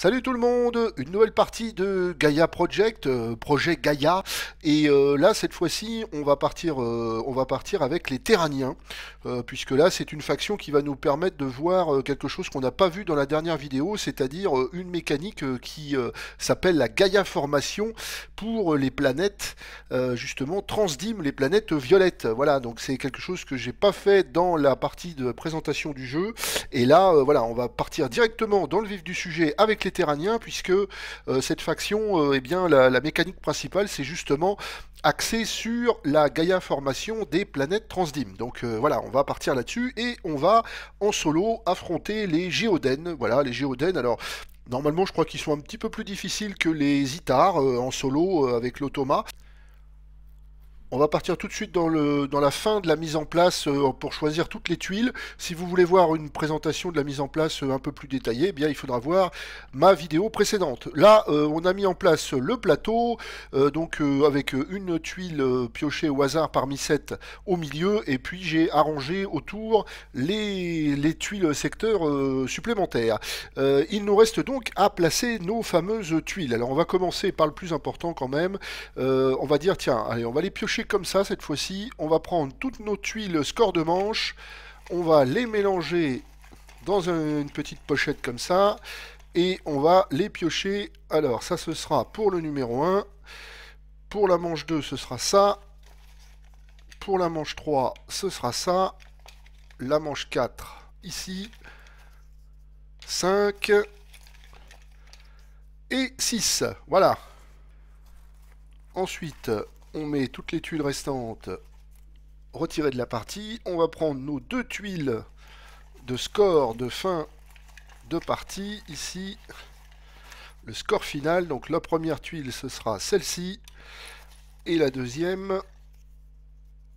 Salut tout le monde, une nouvelle partie de Gaia Project, euh, projet Gaia, et euh, là cette fois-ci on va partir, euh, on va partir avec les Terraniens, puisque là c'est une faction qui va nous permettre de voir quelque chose qu'on n'a pas vu dans la dernière vidéo, c'est-à-dire une mécanique qui s'appelle la Gaia Formation pour les planètes, justement Transdim, les planètes violettes. Voilà, donc c'est quelque chose que j'ai pas fait dans la partie de présentation du jeu, et là voilà on va partir directement dans le vif du sujet avec les puisque euh, cette faction, euh, eh bien, la, mécanique principale, c'est justement axé sur la Gaïa formation des planètes transdim. Donc euh, voilà, on va partir là-dessus et on va en solo affronter les Géodènes. Voilà, les Géodènes, Alors normalement, je crois qu'ils sont un petit peu plus difficiles que les Itars en solo avec l'automa. On va partir tout de suite dans, la fin de la mise en place euh, pour choisir toutes les tuiles. Si vous voulez voir une présentation de la mise en place euh, un peu plus détaillée, eh bien il faudra voir ma vidéo précédente. Là, euh, on a mis en place le plateau, donc avec une tuile piochée au hasard parmi 7 au milieu, et puis j'ai arrangé autour les, les tuiles secteurs supplémentaires. il nous reste donc à placer nos fameuses tuiles. Alors on va commencer par le plus important quand même. on va dire, tiens, allez, on va les piocher comme ça cette fois-ci. On va prendre toutes nos tuiles score de manche. On va les mélanger dans une petite pochette comme ça. Et on va les piocher. Alors, ça, ce sera pour le numéro 1. Pour la manche 2, ce sera ça. Pour la manche 3, ce sera ça. La manche 4, ici. 5 et 6. Voilà. Ensuite, on met toutes les tuiles restantes retirées de la partie. On va prendre nos deux tuiles de score de fin de partie. Ici, le score final. Donc la première tuile, ce sera celle-ci. Et la deuxième,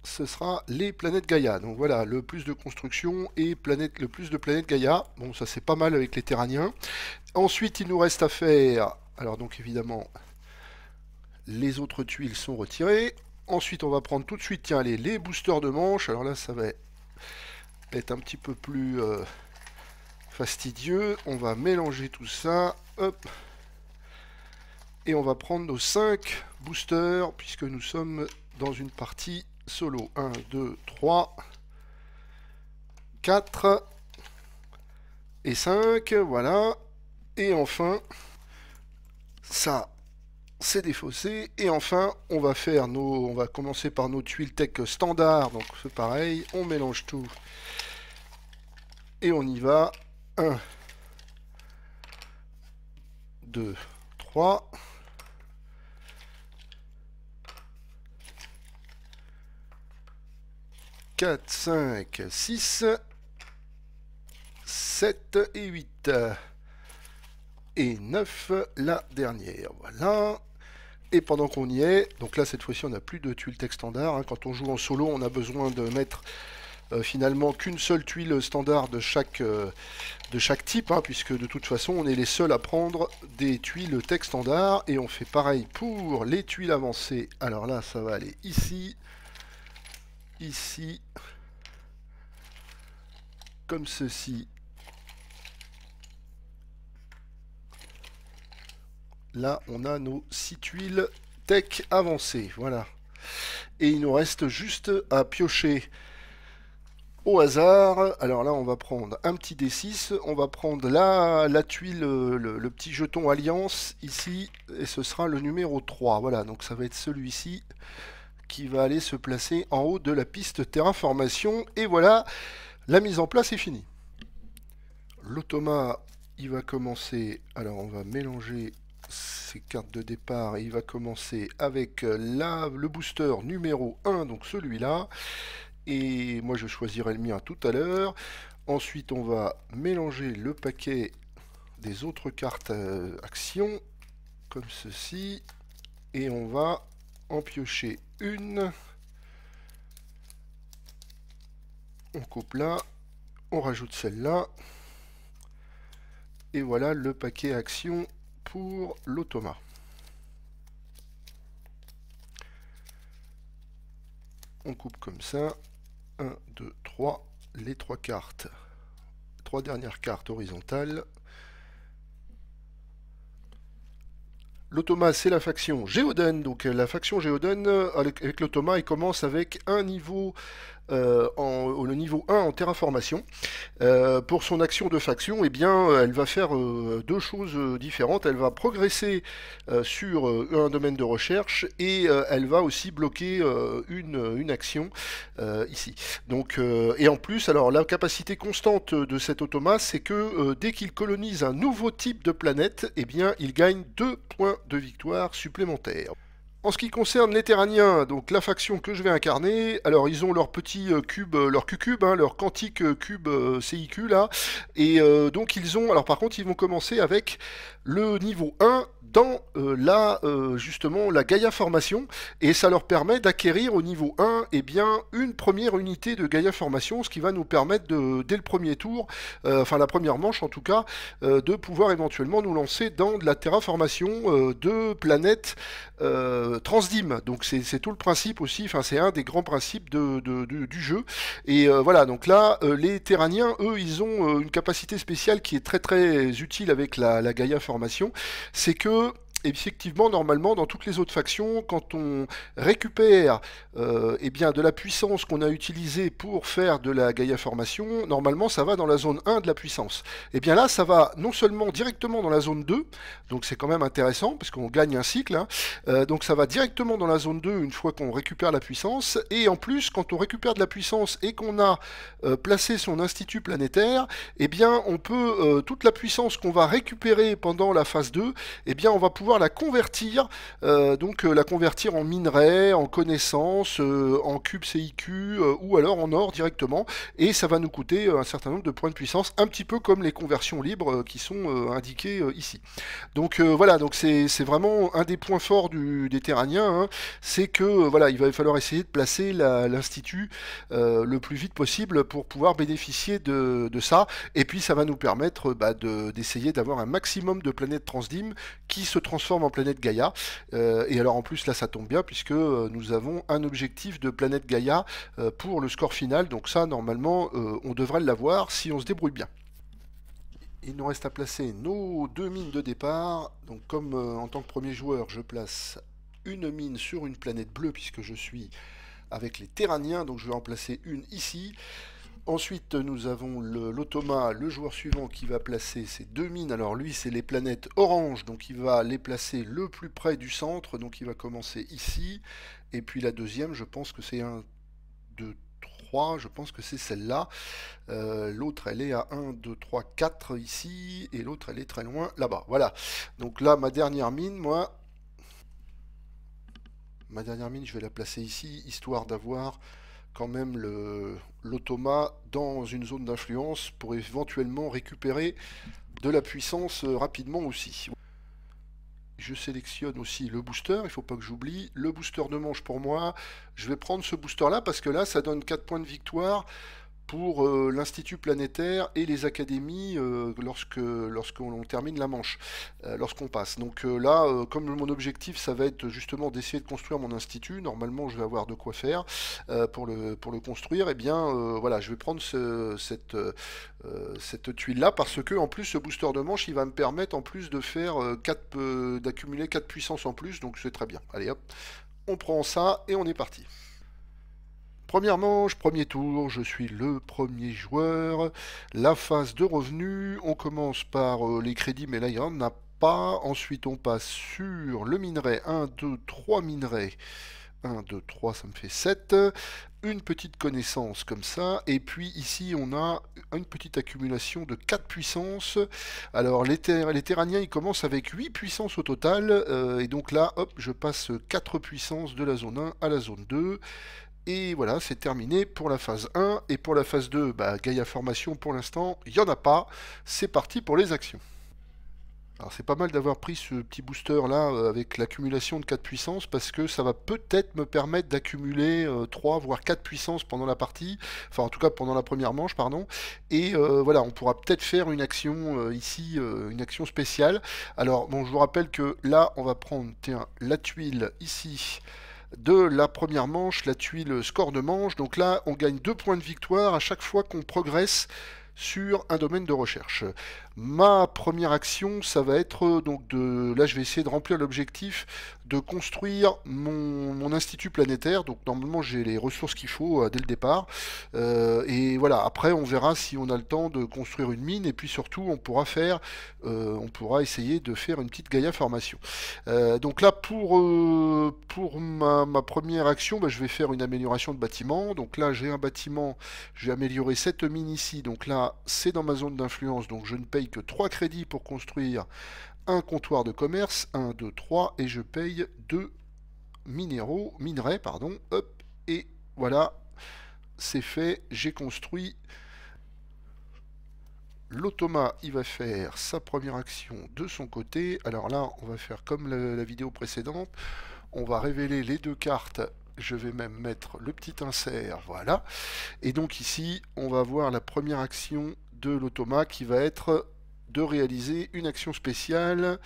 ce sera les planètes Gaïa. Donc voilà, le plus de construction et planète, le plus de planètes Gaïa. Bon, ça c'est pas mal avec les Terraniens. Ensuite, il nous reste à faire... Alors donc évidemment, les autres tuiles sont retirées. Ensuite, on va prendre tout de suite, tiens, les boosters de manche. Alors là, ça va être un petit peu plus euh, fastidieux. On va mélanger tout ça. Et on va prendre nos 5 boosters, puisque nous sommes dans une partie solo. 1, 2, 3, 4 et 5. Voilà. Et enfin, ça, c'est défaussé. Et enfin, on va faire nos, on va commencer par nos tuiles tech standard. Donc c'est pareil, on mélange tout et on y va. 1, 2, 3. 4, 5, 6, 7, et 8 et 9 la dernière. Voilà. Et pendant qu'on y est, donc là cette fois-ci on n'a plus de tuiles tech standard. Hein. Quand on joue en solo, on a besoin de mettre euh, finalement qu'une seule tuile standard de chaque, euh, de chaque type, hein, puisque de toute façon on est les seuls à prendre des tuiles tech standard. Et on fait pareil pour les tuiles avancées. Alors là ça va aller ici, ici, comme ceci Là, on a nos 6 tuiles tech avancées. Voilà. Et il nous reste juste à piocher au hasard. Alors là, on va prendre un petit D6. On va prendre la, la tuile, le, petit jeton alliance ici. Et ce sera le numéro 3. Voilà, donc ça va être celui-ci qui va aller se placer en haut de la piste terraformation. Et voilà, la mise en place est finie. L'automa, il va commencer. Alors on va mélanger ces cartes de départ il va commencer avec euh, la, le booster numéro 1, donc celui-là. Et moi je choisirai le mien tout à l'heure. Ensuite on va mélanger le paquet des autres cartes euh, Action, actions comme ceci. Et on va en piocher une. On coupe là. On rajoute celle-là. Et voilà le paquet action pour l'automa. On coupe comme ça. 1, 2, 3. Les trois cartes. Trois dernières cartes horizontales. L'automa, c'est la faction Géoden. Donc la faction Géoden, euh, avec, l'automat, l'automa, commence avec un niveau euh, au niveau 1 en terraformation. Euh, pour son action de faction, eh bien, euh, elle va faire deux choses différentes. Elle va progresser sur un domaine de recherche et elle va aussi bloquer une, action ici. Donc, et en plus, alors la capacité constante de cet automa, c'est que dès qu'il colonise un nouveau type de planète, eh bien, il gagne deux points de victoire supplémentaires. En ce qui concerne les Terraniens, donc la faction que je vais incarner, alors ils ont leur petit euh, cube, euh, leur Q-cube, hein, leur quantique euh, cube CIQ là, et donc ils ont, alors par contre ils vont commencer avec le niveau 1 dans la, justement, la Gaia Formation, et ça leur permet d'acquérir au niveau 1, et eh bien, une première unité de Gaia Formation, ce qui va nous permettre de, dès le premier tour, enfin la première manche en tout cas, de pouvoir éventuellement nous lancer dans de la Terra Formation de planètes euh, transdim, Donc c'est tout le principe aussi, enfin c'est un des grands principes du jeu. Et euh, voilà, donc là, euh, les Terraniens, eux, ils ont une capacité spéciale qui est très très utile avec la, la Formation, c'est que effectivement, normalement, dans toutes les autres factions, quand on récupère euh, eh bien, de la puissance qu'on a utilisée pour faire de la Gaïa Formation, normalement, ça va dans la zone 1 de la puissance. Et eh bien là, ça va non seulement directement dans la zone 2, donc c'est quand même intéressant, parce qu'on gagne un cycle, hein, euh, donc ça va directement dans la zone 2 une fois qu'on récupère la puissance, et en plus, quand on récupère de la puissance et qu'on a euh, placé son institut planétaire, eh bien on peut, toute la puissance qu'on va récupérer pendant la phase 2, et eh bien on va pouvoir la convertir, euh, donc euh, la convertir en minerai, en connaissance, euh, en cube CIQ ou alors en or directement. Et ça va nous coûter un certain nombre de points de puissance, un petit peu comme les conversions libres qui sont indiquées ici. Donc voilà, donc c'est vraiment un des points forts du, des Terraniens, hein. c'est que voilà, il va falloir essayer de placer l'institut le plus vite possible pour pouvoir bénéficier de, ça. Et puis ça va nous permettre bah, d'essayer d'avoir un maximum de planètes transdim qui se transforment en planète Gaïa. Euh, et alors en plus là ça tombe bien puisque euh, nous avons un objectif de planète Gaïa euh, pour le score final. Donc ça normalement on devrait l'avoir si on se débrouille bien. Il nous reste à placer nos deux mines de départ. Donc comme en tant que premier joueur je place une mine sur une planète bleue puisque je suis avec les Terraniens. Donc je vais en placer une ici. Ensuite, nous avons l'automa, le, joueur suivant qui va placer ses deux mines. Alors lui, c'est les planètes orange, donc il va les placer le plus près du centre. Donc il va commencer ici. Et puis la deuxième, je pense que c'est un, 2, 3, je pense que c'est celle-là. Euh, l'autre, elle est à 1, 2, 3, 4 ici. Et l'autre, elle est très loin là-bas. Voilà. Donc là, ma dernière mine, moi... Ma dernière mine, je vais la placer ici, histoire d'avoir quand même l'automa dans une zone d'influence pour éventuellement récupérer de la puissance euh, rapidement aussi. Je sélectionne aussi le booster, il ne faut pas que j'oublie. Le booster de manche pour moi, je vais prendre ce booster là parce que là ça donne 4 points de victoire pour euh, l'Institut planétaire et les académies euh, lorsque, lorsque termine la manche, euh, lorsqu'on passe. Donc là, comme mon objectif, ça va être justement d'essayer de construire mon institut, normalement je vais avoir de quoi faire pour, le, pour le construire, et eh bien voilà, je vais prendre cette, tuile-là, parce que en plus ce booster de manche, il va me permettre en plus de faire 4 d'accumuler 4 puissances en plus, donc c'est très bien. Allez hop, on prend ça et on est parti. Première manche, premier tour, je suis le premier joueur. La phase de revenus, on commence par euh, les crédits, mais là il n'y en a pas. Ensuite on passe sur le minerai, 1, 2, 3 minerais. 1, 2, 3, ça me fait 7. Une petite connaissance comme ça. Et puis ici, on a une petite accumulation de 4 puissances. Alors, les, ter les Terraniens, ils commencent avec 8 puissances au total. Euh, et donc là, hop, je passe 4 puissances de la zone 1 à la zone 2. Et voilà, c'est terminé pour la phase 1. Et pour la phase 2, bah, Formation, pour l'instant, il n'y en a pas. C'est parti pour les actions. Alors c'est pas mal d'avoir pris ce petit booster là euh, avec l'accumulation de 4 puissances parce que ça va peut-être me permettre d'accumuler 3 euh, voire 4 puissances pendant la partie, enfin en tout cas pendant la première manche pardon, et euh, voilà on pourra peut-être faire une action ici, une action spéciale. Alors bon je vous rappelle que là on va prendre la tuile ici, de la première manche, la tuile score de manche. Donc là, on gagne deux points de victoire à chaque fois qu'on progresse sur un domaine de recherche. Ma première action, ça va être euh, donc de. Là, je vais essayer de remplir l'objectif de construire mon, institut planétaire. Donc, normalement, j'ai les ressources qu'il faut euh, dès le départ. Euh, et voilà, après, on verra si on a le temps de construire une mine. Et puis surtout, on pourra faire. on pourra essayer de faire une petite Gaia formation. donc, là, pour, pour ma, première action, bah, je vais faire une amélioration de bâtiment. Donc, là, j'ai un bâtiment. Je vais améliorer cette mine ici. Donc, là, c'est dans ma zone d'influence. Donc, je ne paye que trois crédits pour construire un comptoir de commerce, 1, 2, 3, et je paye 2 minéraux, minerais, pardon, hop, et voilà, c'est fait, j'ai construit. L'automa, il va faire sa première action de son côté. Alors là, on va faire comme la vidéo précédente. On va révéler les deux cartes. Je vais même mettre le petit insert, voilà. Et donc ici, on va voir la première action de l'automa qui va être de réaliser une action spéciale,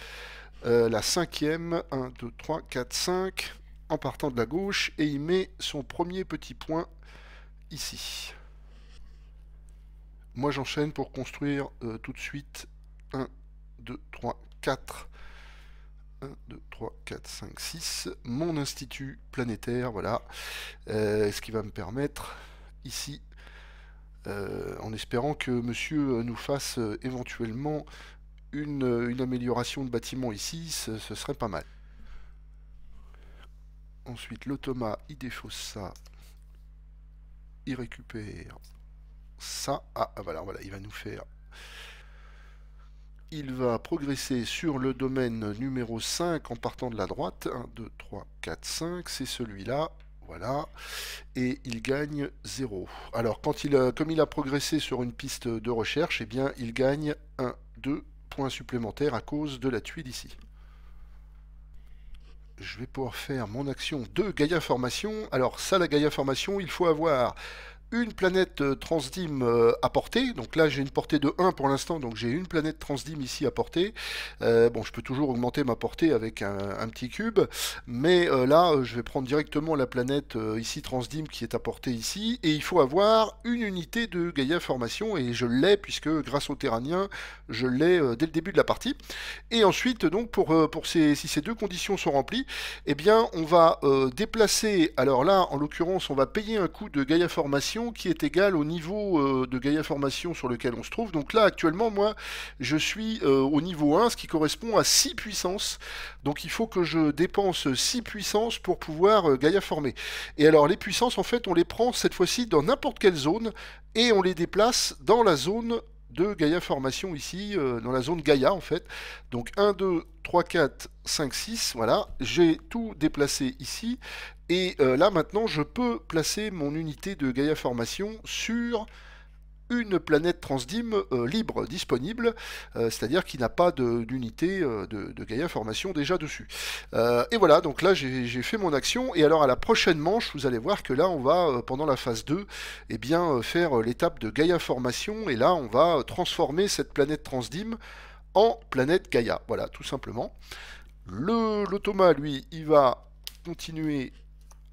euh, la cinquième, 1, 2, 3, 4, 5, en partant de la gauche, et il met son premier petit point ici. Moi j'enchaîne pour construire euh, tout de suite 1, 2, 3, 4, 1, 2, 3, 4, 5, 6, mon institut planétaire, voilà, euh, ce qui va me permettre ici euh, en espérant que monsieur euh, nous fasse euh, éventuellement une, amélioration de bâtiment ici, ce, ce, serait pas mal. Ensuite, le Thomas, il défausse ça. Il récupère ça. Ah, ah voilà, voilà, il va nous faire il va progresser sur le domaine numéro 5 en partant de la droite. 1, 2, 3, 4, 5, c'est celui-là. Voilà. Et il gagne 0. Alors, quand il comme il a progressé sur une piste de recherche, eh bien, il gagne 1, 2 points supplémentaires à cause de la tuile ici. Je vais pouvoir faire mon action de Gaia Formation. Alors, ça, la Gaia Formation, il faut avoir une planète euh, transdim euh, à portée. Donc là, j'ai une portée de 1 pour l'instant, donc j'ai une planète transdim ici à portée. Euh, bon, je peux toujours augmenter ma portée avec un, petit cube, mais là, je vais prendre directement la planète ici transdim qui est à portée ici, et il faut avoir une unité de Gaia Formation, et je l'ai, puisque grâce au Terranien, je l'ai dès le début de la partie. Et ensuite, donc, pour, pour ces, si ces deux conditions sont remplies, eh bien, on va déplacer, alors là, en l'occurrence, on va payer un coût de Gaia Formation qui est égal au niveau euh, de Gaia Formation sur lequel on se trouve. Donc là, actuellement, moi, je suis euh, au niveau 1, ce qui correspond à 6 puissances. Donc il faut que je dépense 6 puissances pour pouvoir euh, Gaia former. Et alors, les puissances, en fait, on les prend cette fois-ci dans n'importe quelle zone et on les déplace dans la zone de Gaïa Formation ici, dans la zone Gaia en fait. Donc 1, 2, 3, 4, 5, 6, voilà. J'ai tout déplacé ici. Et euh, là maintenant, je peux placer mon unité de Gaia Formation sur une planète transdim euh, libre, disponible, euh, c'est-à-dire qui n'a pas d'unité de, Gaïa Gaia Formation déjà dessus. et voilà, donc là j'ai fait mon action, et alors à la prochaine manche, vous allez voir que là on va, pendant la phase 2, eh bien, faire l'étape de Gaia Formation, et là on va transformer cette planète transdim en planète Gaia, voilà, tout simplement. L'automa, lui, il va continuer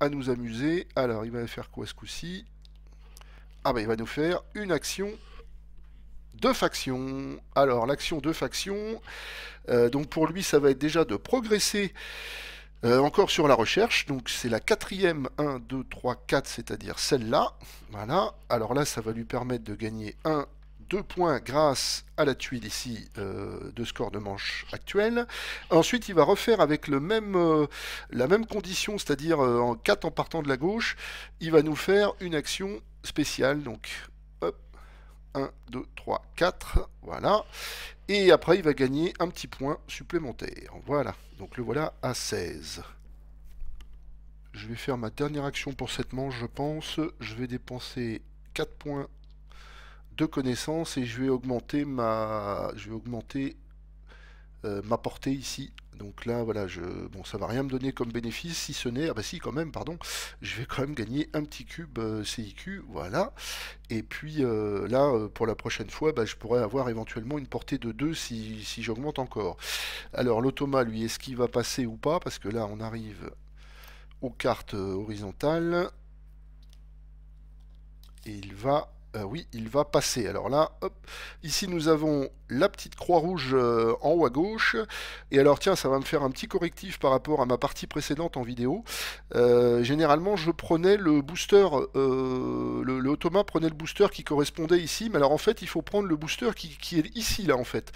à nous amuser. Alors, il va faire quoi ce coup-ci Ah bah il va nous faire une action de faction. Alors, l'action de faction, euh, donc pour lui, ça va être déjà de progresser euh, encore sur la recherche, donc c'est la quatrième 1, 2, 3, 4, c'est-à-dire celle-là. Voilà, alors là, ça va lui permettre de gagner 1, deux points grâce à la tuile ici euh, de score de manche actuelle. Ensuite, il va refaire avec le même, euh, la même condition, c'est-à-dire euh, en 4 en partant de la gauche, il va nous faire une action spéciale. Donc, hop, 1, 2, 3, 4, voilà. Et après, il va gagner un petit point supplémentaire. Voilà, donc le voilà à 16. Je vais faire ma dernière action pour cette manche, je pense. Je vais dépenser 4 points de connaissances et je vais augmenter ma, je vais augmenter euh, ma portée ici. Donc là, voilà, je, bon, ça va rien me donner comme bénéfice, si ce n'est, ah bah si, quand même, pardon, je vais quand même gagner un petit cube euh, CIQ, voilà. Et puis euh, là, pour la prochaine fois, bah, je pourrais avoir éventuellement une portée de 2 si, si j'augmente encore. Alors l'automa, lui, est-ce qu'il va passer ou pas Parce que là, on arrive aux cartes horizontales. Et il va euh, oui, il va passer. Alors là, hop, ici nous avons la petite croix rouge euh, en haut à gauche. Et alors tiens, ça va me faire un petit correctif par rapport à ma partie précédente en vidéo. Euh, généralement, je prenais le booster, euh, le, le, prenait le booster qui correspondait ici, mais alors en fait, il faut prendre le booster qui, est ici, là, en fait.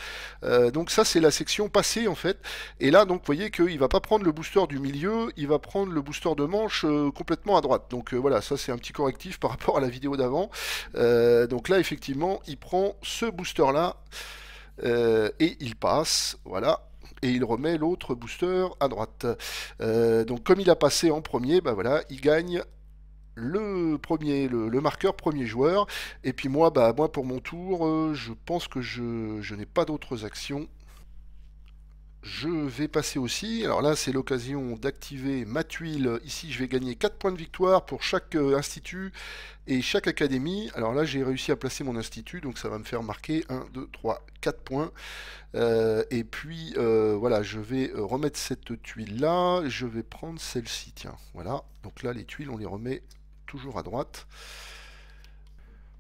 donc ça, c'est la section passée, en fait. Et là, donc, vous voyez qu'il va pas prendre le booster du milieu, il va prendre le booster de manche complètement à droite. Donc voilà, ça, c'est un petit correctif par rapport à la vidéo d'avant. donc là, effectivement, il prend ce booster-là. Euh, et il passe, voilà, et il remet l'autre booster à droite. Euh, donc comme il a passé en premier, bah voilà, il gagne le premier, le, marqueur premier joueur. Et puis moi, bah moi pour mon tour, euh, je pense que je, je n'ai pas d'autres actions. Je vais passer aussi, alors là c'est l'occasion d'activer ma tuile, ici je vais gagner 4 points de victoire pour chaque euh, institut et chaque académie. Alors là j'ai réussi à placer mon institut, donc ça va me faire marquer 1, 2, 3, 4 points. Euh, et puis euh, voilà, je vais remettre cette tuile là, je vais prendre celle-ci, tiens, voilà. Donc là les tuiles on les remet toujours à droite.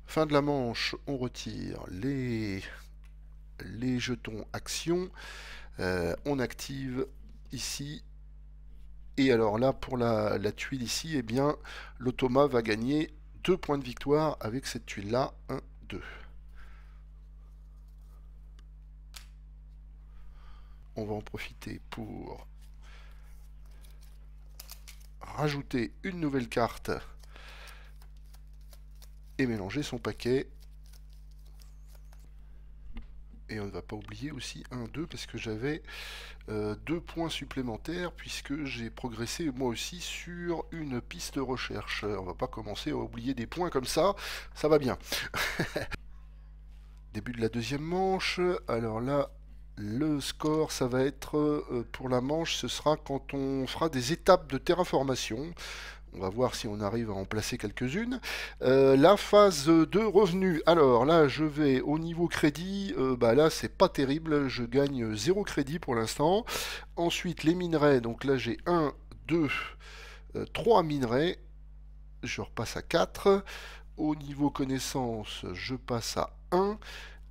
Fin de la manche, on retire les, les jetons action. Euh, on active ici. Et alors là, pour la, tuile ici, eh bien, l'automa va gagner 2 points de victoire avec cette tuile-là. 1, 2. On va en profiter pour rajouter une nouvelle carte et mélanger son paquet et on ne va pas oublier aussi 1, 2, parce que j'avais euh, deux points supplémentaires, puisque j'ai progressé moi aussi sur une piste recherche. On ne va pas commencer à oublier des points comme ça, ça va bien. Début de la deuxième manche, alors là, le score, ça va être euh, pour la manche, ce sera quand on fera des étapes de terraformation. On va voir si on arrive à en placer quelques-unes. Euh, la phase de revenus. Alors là, je vais au niveau crédit. Là, euh, bah là, c'est pas terrible. Je gagne 0 crédit pour l'instant. Ensuite, les minerais. Donc là, j'ai 1, 2, 3 minerais. Je repasse à 4. Au niveau connaissance, je passe à 1.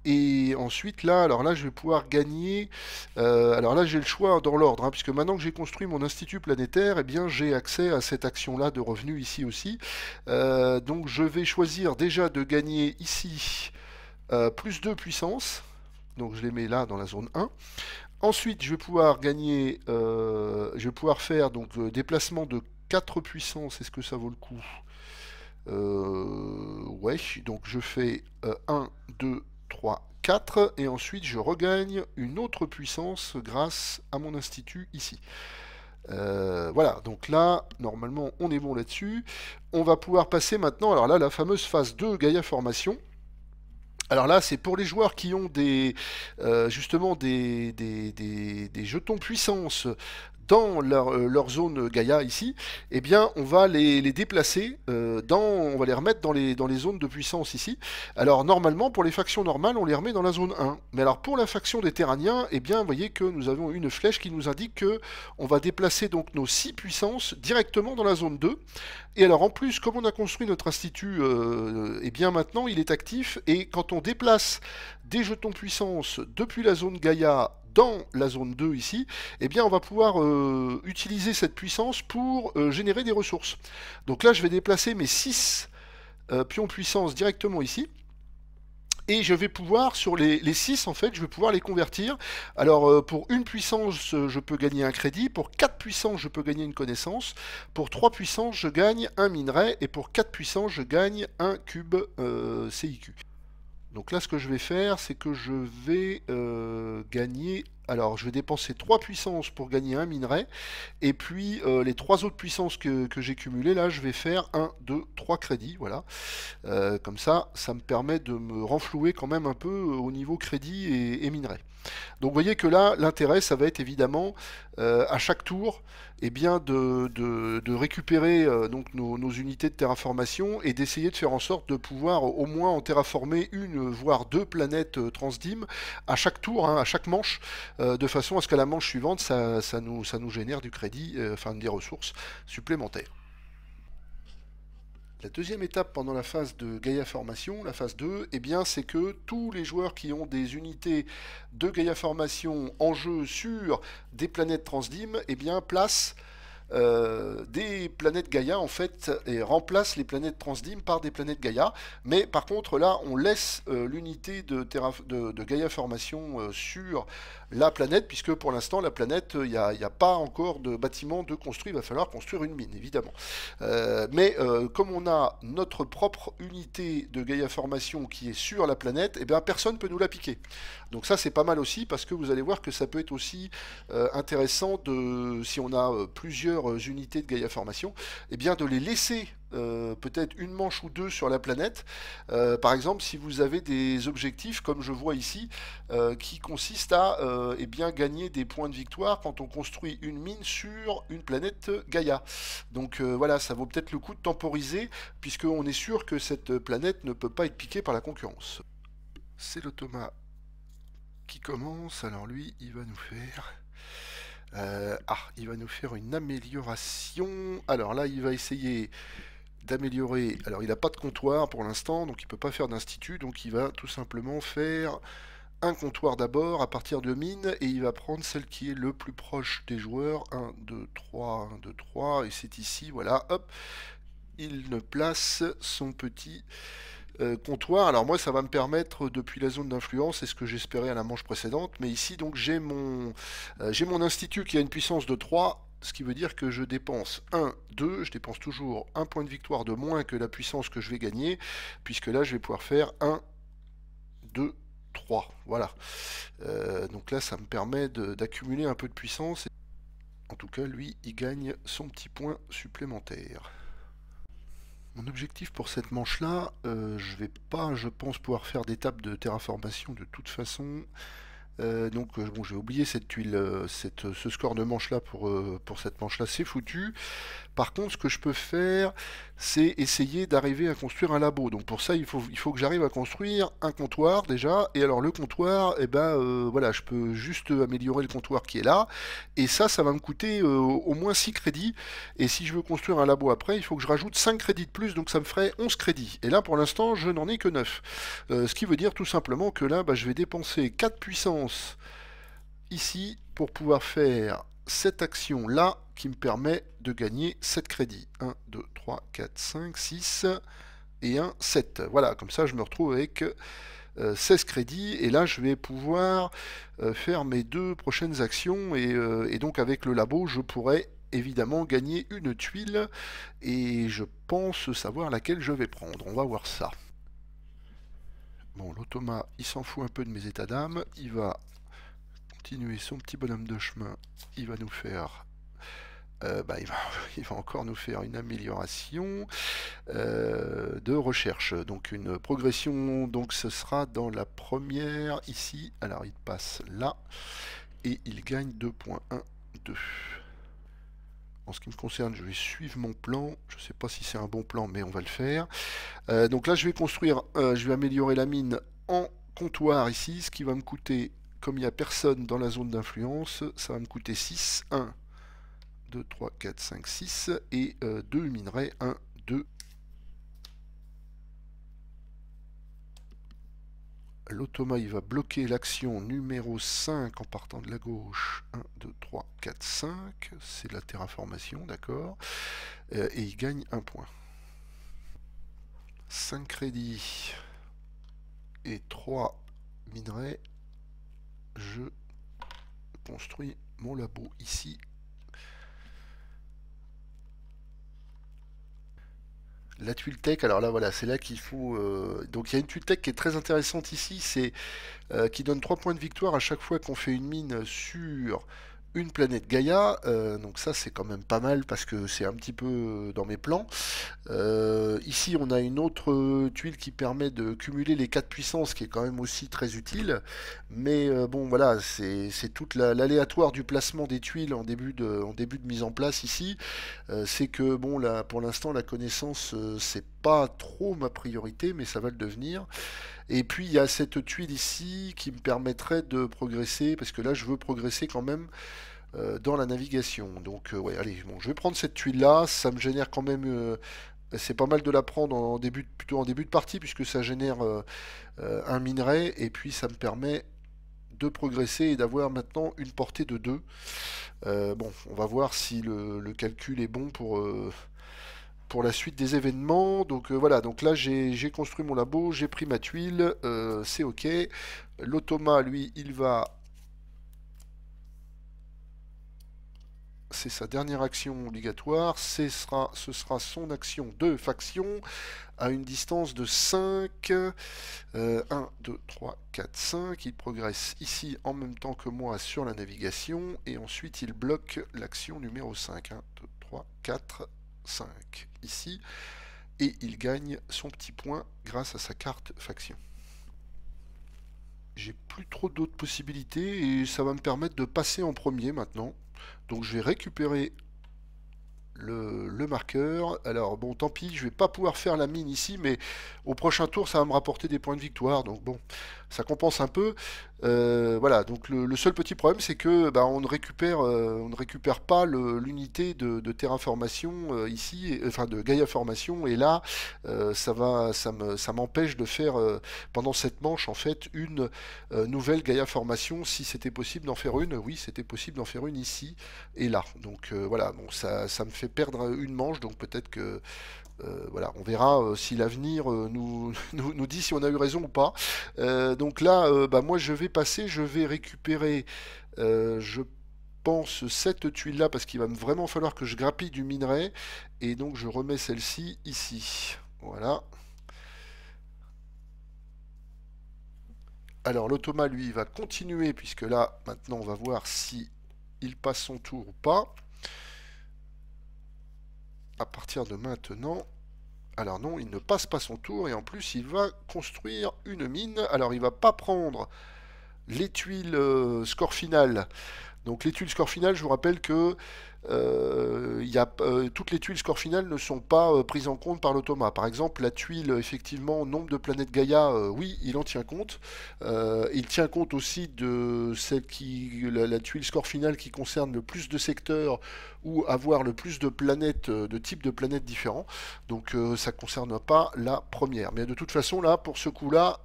Et ensuite, là, alors là, je vais pouvoir gagner. Euh, alors là, j'ai le choix dans l'ordre, hein, puisque maintenant que j'ai construit mon institut planétaire, et eh bien, j'ai accès à cette action-là de revenus ici aussi. Euh, donc, je vais choisir déjà de gagner ici euh, plus 2 puissance. Donc, je les mets là dans la zone 1. Ensuite, je vais pouvoir gagner, je vais pouvoir faire donc déplacement de 4 puissance. Est-ce que ça vaut le coup Ouais, donc je fais 1, 2, 3, 4, et ensuite je regagne une autre puissance grâce à mon institut ici. Euh, voilà, donc là, normalement, on est bon là-dessus. On va pouvoir passer maintenant, alors là, la fameuse phase 2 Gaia Formation. Alors là, c'est pour les joueurs qui ont des euh, justement des, des, des jetons puissance dans euh, leur, zone Gaïa ici, eh bien on va les, déplacer, euh, dans, on va les remettre dans les, dans les zones de puissance ici. Alors normalement pour les factions normales on les remet dans la zone 1, mais alors pour la faction des Terraniens, eh bien vous voyez que nous avons une flèche qui nous indique que on va déplacer donc nos 6 puissances directement dans la zone 2. Et alors en plus comme on a construit notre institut, euh, eh bien maintenant il est actif et quand on déplace des jetons puissance depuis la zone Gaïa dans la zone 2 ici, eh bien on va pouvoir euh, utiliser cette puissance pour euh, générer des ressources. Donc là je vais déplacer mes 6 euh, pions puissance directement ici. Et je vais pouvoir, sur les, 6 en fait, je vais pouvoir les convertir. Alors pour une puissance, je peux gagner un crédit. Pour 4 puissances, je peux gagner une connaissance. Pour 3 puissances, je gagne un minerai. Et pour 4 puissances, je gagne un cube CIQ. Donc là, ce que je vais faire, c'est que je vais euh, gagner... Alors, je vais dépenser 3 puissances pour gagner un minerai. Et puis, euh, les 3 autres puissances que, j'ai cumulées, là, je vais faire 1, 2, 3 crédits. Voilà. Euh, comme ça, ça me permet de me renflouer quand même un peu au niveau crédit et, et minerai. Donc vous voyez que là, l'intérêt, ça va être évidemment euh, à chaque tour eh bien, de, récupérer euh, donc nos, unités de terraformation et d'essayer de faire en sorte de pouvoir au moins en terraformer une, voire deux planètes euh, transdim à chaque tour, hein, à chaque manche, de façon à ce qu'à la manche suivante, ça, nous, ça nous génère du crédit, enfin des ressources supplémentaires. La deuxième étape pendant la phase de Gaia Formation, la phase 2, eh bien c'est que tous les joueurs qui ont des unités de Gaia Formation en jeu sur des planètes transdim, eh bien placent euh, des planètes Gaia en fait et remplace les planètes transdim par des planètes Gaïa. Mais par contre là on laisse euh, l'unité de, de, Gaïa Formation euh, sur la planète, puisque pour l'instant, la planète, euh, il n'y a, pas encore de bâtiment de construit, il va falloir construire une mine, évidemment. Euh, mais euh, comme on a notre propre unité de Gaia Formation qui est sur la planète, et eh bien personne ne peut nous la piquer. Donc ça, c'est pas mal aussi, parce que vous allez voir que ça peut être aussi intéressant, de, si on a plusieurs unités de Gaia Formation, et eh bien de les laisser euh, peut-être une manche ou deux sur la planète. Euh, par exemple, si vous avez des objectifs, comme je vois ici, euh, qui consistent à eh bien, gagner des points de victoire quand on construit une mine sur une planète Gaïa. Donc voilà, ça vaut peut-être le coup de temporiser, puisqu'on est sûr que cette planète ne peut pas être piquée par la concurrence. C'est l'Automa qui commence. Alors lui, il va nous faire... ah, il va nous faire une amélioration. Alors là, il va essayer d'améliorer. Alors il n'a pas de comptoir pour l'instant, donc il ne peut pas faire d'institut, donc il va tout simplement faire un comptoir d'abord à partir de mine et il va prendre celle qui est le plus proche des joueurs. 1, 2, 3, 1, 2, 3, et c'est ici, voilà, hop, il ne place son petit euh, comptoir. Alors moi ça va me permettre depuis la zone d'influence, c'est ce que j'espérais à la manche précédente, mais ici donc j'ai mon, euh, j'ai mon institut qui a une puissance de 3 ce qui veut dire que je dépense 1, 2, je dépense toujours un point de victoire de moins que la puissance que je vais gagner, puisque là je vais pouvoir faire 1, 2, 3, voilà. Euh, donc là ça me permet d'accumuler un peu de puissance, en tout cas lui il gagne son petit point supplémentaire. Mon objectif pour cette manche-là, je euh, je vais pas, je pense, pouvoir faire d'étape de terraformation de toute façon. Euh, donc euh, bon, j'ai oublié cette tuile, euh, ce score de manche là pour, pour cette manche là, c'est foutu. Par contre, ce que je peux faire, c'est essayer d'arriver à construire un labo. Donc pour ça, il faut, il faut que j'arrive à construire un comptoir déjà. Et alors le comptoir, eh ben euh, voilà, je peux juste améliorer le comptoir qui est là. Et ça, ça va me coûter euh, au moins 6 crédits. Et si je veux construire un labo après, il faut que je rajoute 5 crédits de plus, donc ça me ferait 11 crédits. Et là, pour l'instant, je n'en ai que 9. Euh, ce qui veut dire tout simplement que là, bah, je vais dépenser 4 puissances ici pour pouvoir faire cette action là qui me permet de gagner 7 crédits. 1, 2, 3, 4, 5, 6 et 1, 7. Voilà, comme ça je me retrouve avec 16 euh, crédits et là je vais pouvoir euh, faire mes deux prochaines actions euh, et, donc avec le labo je pourrais évidemment gagner une tuile et je pense savoir laquelle je vais prendre. On va voir ça. Bon, l'automa, il s'en fout un peu de mes états d'âme. Il va continuer son petit bonhomme de chemin. Il va nous faire euh, bah, il, va, encore nous faire une amélioration euh, de recherche. Donc une progression, donc ce sera dans la première ici. Alors il passe là et il gagne 2.12. En ce qui me concerne, je vais suivre mon plan. Je ne sais pas si c'est un bon plan, mais on va le faire. Euh, donc là, je vais construire, je vais améliorer la mine en comptoir ici, ce qui va me coûter, comme il n'y a personne dans la zone d'influence, ça va me coûter 6, 1, 3, 4, 5, 6 et 2 euh, minerais 1, 2. L'automa il va bloquer l'action numéro 5 en partant de la gauche. 1, 2, 3, 4, 5. C'est la terraformation, d'accord. Euh, et il gagne un point. 5 crédits et 3 minerais. Je construis mon labo ici La tuile tech, alors là voilà, c'est là qu'il faut. Euh, donc il y a une tuile tech qui est très intéressante ici, c'est euh, qui donne 3 points de victoire à chaque fois qu'on fait une mine sur une planète Gaïa. Euh, donc ça c'est quand même pas mal parce que c'est un petit peu euh, dans mes plans. Euh, ici on a une autre tuile qui permet de cumuler les 4 puissances qui est quand même aussi très utile. Mais bon voilà, c'est toute l'aléatoire du placement des tuiles en début de, en début de mise en place ici. c'est que bon là pour l'instant la connaissance c'est pas pas trop ma priorité, mais ça va le devenir. Et puis il y a cette tuile ici qui me permettrait de progresser, parce que là je veux progresser quand même euh, dans la navigation. Donc euh, ouais, allez, bon, je vais prendre cette tuile là, ça me génère quand même... Euh, c'est pas mal de la prendre en début plutôt en début de partie puisque ça génère un minerai et puis ça me permet de progresser et d'avoir maintenant une portée de 2. bon, on va voir si le calcul est bon pour, pour la suite des événements. Donc euh, voilà, donc là j'ai construit mon labo, j'ai pris ma tuile, euh, c'est ok. L'automa, lui, il va... C'est sa dernière action obligatoire, ce sera, ce son action de faction à une distance de 5. 1, 2, 3, 4, 5. Il progresse ici en même temps que moi sur la navigation et ensuite il bloque l'action numéro 5. 1, 2, 3, 4, 5 ici, et il gagne son petit point grâce à sa carte faction. J'ai plus trop d'autres possibilités et ça va me permettre de passer en premier maintenant. Donc je vais récupérer le, le, marqueur. Alors bon, tant pis, je vais pas pouvoir faire la mine ici, mais au prochain tour, ça va me rapporter des points de victoire. Donc bon, ça compense un peu. Euh, voilà, donc le, seul petit problème, c'est que bah, on, ne récupère, euh, on ne récupère pas l'unité de, terrain Terraformation euh, ici, enfin de Gaia Formation, et là, ça, va, ça m'empêche de faire pendant cette manche en fait une nouvelle Gaia Formation. Si c'était possible d'en faire une, oui, c'était possible d'en faire une ici et là. Donc voilà, bon, ça, ça me fait perdre une manche, donc peut-être que euh, voilà, on verra euh, si l'avenir euh, nous, nous, dit si on a eu raison ou pas. donc là, bah, moi je vais passer, je vais récupérer, je pense, cette tuile là parce qu'il va vraiment falloir que je grappille du minerai. Et donc je remets celle-ci ici. Voilà. Alors l'automa lui va continuer puisque là maintenant on va voir si il passe son tour ou pas à partir de maintenant. Alors non, il ne passe pas son tour et en plus il va construire une mine. Alors il va pas prendre les tuiles euh, score final donc les tuiles score final, je vous rappelle que euh, euh, toutes les tuiles score final ne sont pas euh, prises en compte par l'automa. Par exemple, la tuile, effectivement, nombre de planètes Gaïa, oui, il en tient compte. il tient compte aussi de celle qui, la, la, tuile score final qui concerne le plus de secteurs ou avoir le plus de planètes, de types de planètes différents. Donc ça ne concerne pas la première. Mais de toute façon, là, pour ce coup-là,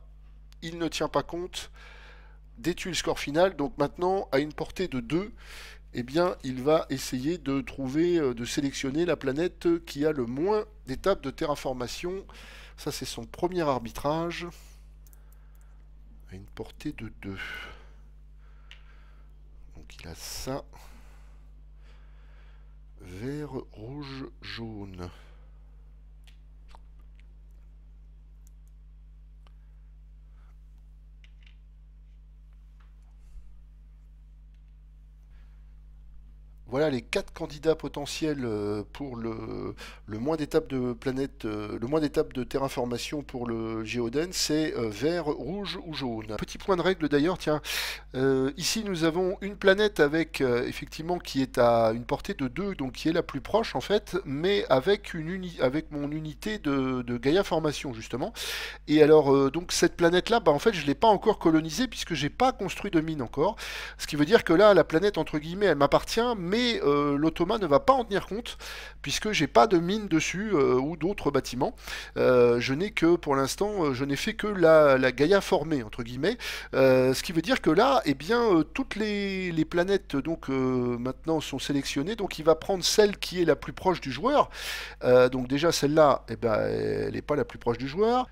il ne tient pas compte Détruit le score final. Donc maintenant, à une portée de 2, eh bien, il va essayer de trouver, euh, de sélectionner la planète qui a le moins d'étapes de terraformation. Ça, c'est son premier arbitrage. À une portée de 2. Donc il a ça. Vert, rouge, jaune. Voilà les quatre candidats potentiels euh, pour le, le moins d'étapes de planète, euh, le moins d'étapes de terraformation pour le géoden, c'est euh, vert, rouge ou jaune. Petit point de règle d'ailleurs, tiens, ici nous avons une planète avec effectivement qui est à une portée de 2, donc qui est la plus proche en fait, mais avec une avec mon unité de, Gaïa formation justement. Et alors donc cette planète là, bah en fait je l'ai pas encore colonisée puisque j'ai pas construit de mine encore, ce qui veut dire que là la planète entre guillemets elle m'appartient, mais et euh, ne va pas en tenir compte, puisque j'ai pas de mine dessus euh, ou d'autres bâtiments. Euh, je n'ai que, pour l'instant, je n'ai fait que la, Gaïa formée, entre guillemets, ce qui veut dire que là, eh bien, toutes les, planètes, donc, maintenant, sont sélectionnées, donc il va prendre celle qui est la plus proche du joueur, donc déjà, celle-là, eh ben, elle n'est pas la plus proche du joueur,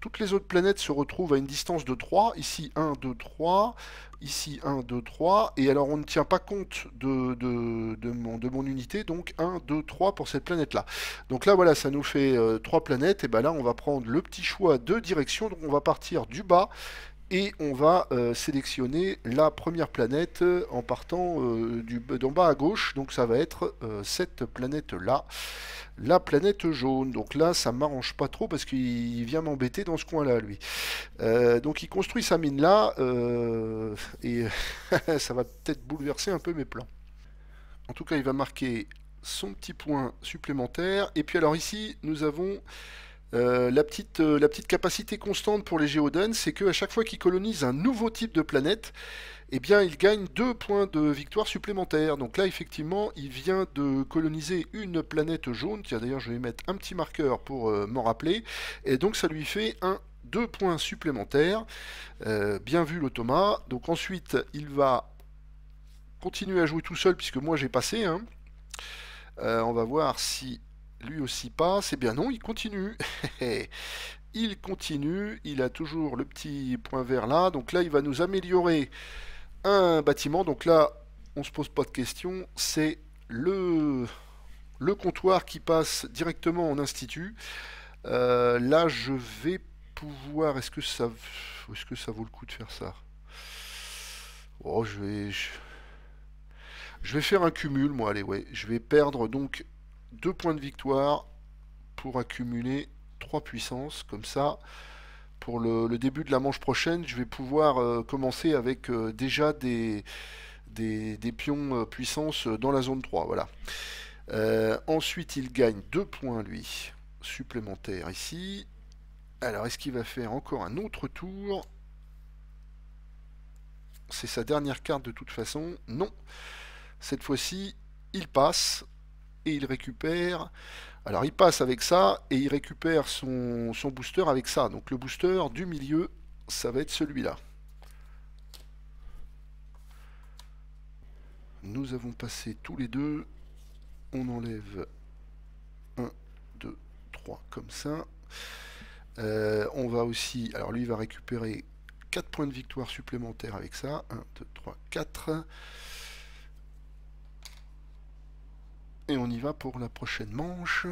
toutes les autres planètes se retrouvent à une distance de 3. Ici 1, 2, 3. Ici 1, 2, 3. Et alors on ne tient pas compte de, de, mon, unité. Donc 1, 2, 3 pour cette planète-là. Donc là voilà, ça nous fait 3 euh, planètes. Et ben là on va prendre le petit choix de direction. Donc on va partir du bas et on va euh, sélectionner la première planète euh, en partant euh, du, d'en bas à gauche. Donc ça va être cette planète-là, la planète jaune. Donc là, ça m'arrange pas trop parce qu'il vient m'embêter dans ce coin-là, lui. donc il construit sa mine-là et ça va peut-être bouleverser un peu mes plans. En tout cas, il va marquer son petit point supplémentaire. Et puis alors ici, nous avons euh, euh, la, petite, capacité constante pour les géodens, c'est qu'à chaque fois qu'ils colonisent un nouveau type de planète, eh bien, ils gagnent deux points de victoire supplémentaires. Donc là, effectivement, il vient de coloniser une planète jaune. Tiens, d'ailleurs, je vais mettre un petit marqueur pour euh, m'en rappeler. Et donc, ça lui fait un deux points supplémentaires. bien vu le Donc ensuite, il va continuer à jouer tout seul puisque moi j'ai passé. Hein. on va voir si lui aussi passe, Eh bien non, il continue. il continue, il a toujours le petit point vert là, donc là il va nous améliorer un bâtiment, donc là on se pose pas de questions. c'est le, le comptoir qui passe directement en institut. Euh, là je vais pouvoir, est-ce que, ça... est que ça vaut le coup de faire ça Oh je vais... je... vais faire un cumul moi, allez ouais, je vais perdre donc 2 points de victoire pour accumuler 3 puissances. Comme ça, pour le, début de la manche prochaine, je vais pouvoir euh, commencer avec euh, déjà des, des, pions euh, puissances puissance dans la zone 3. Voilà. ensuite, il gagne 2 points, lui, supplémentaires ici. Alors, est-ce qu'il va faire encore un autre tour C'est sa dernière carte de toute façon. Non. Cette fois-ci, il passe et il récupère... Alors il passe avec ça et il récupère son, booster avec ça. Donc le booster du milieu, ça va être celui-là. Nous avons passé tous les deux. On enlève 1, 2, 3 comme ça. Euh, on va aussi... Alors lui il va récupérer 4 points de victoire supplémentaires avec ça. 1, 2, 3, 4. Et on y va pour la prochaine manche.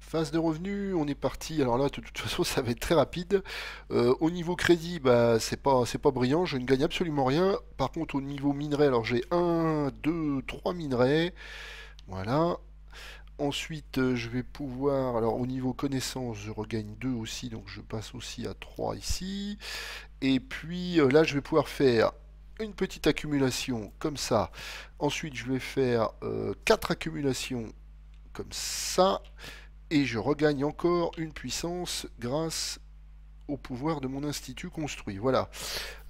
Phase de revenus, on est parti. Alors là, de toute façon, ça va être très rapide. Euh, au niveau crédit, bah, c'est pas, pas brillant. Je ne gagne absolument rien. Par contre, au niveau minerai, alors j'ai 1, 2, 3 minerais. Voilà. Ensuite, euh, je vais pouvoir... Alors, au niveau connaissance, je regagne 2 aussi. Donc, je passe aussi à 3 ici. Et puis, euh, là, je vais pouvoir faire une petite accumulation comme ça. Ensuite, je vais faire euh, quatre accumulations comme ça. Et je regagne encore une puissance grâce au pouvoir de mon institut construit. Voilà.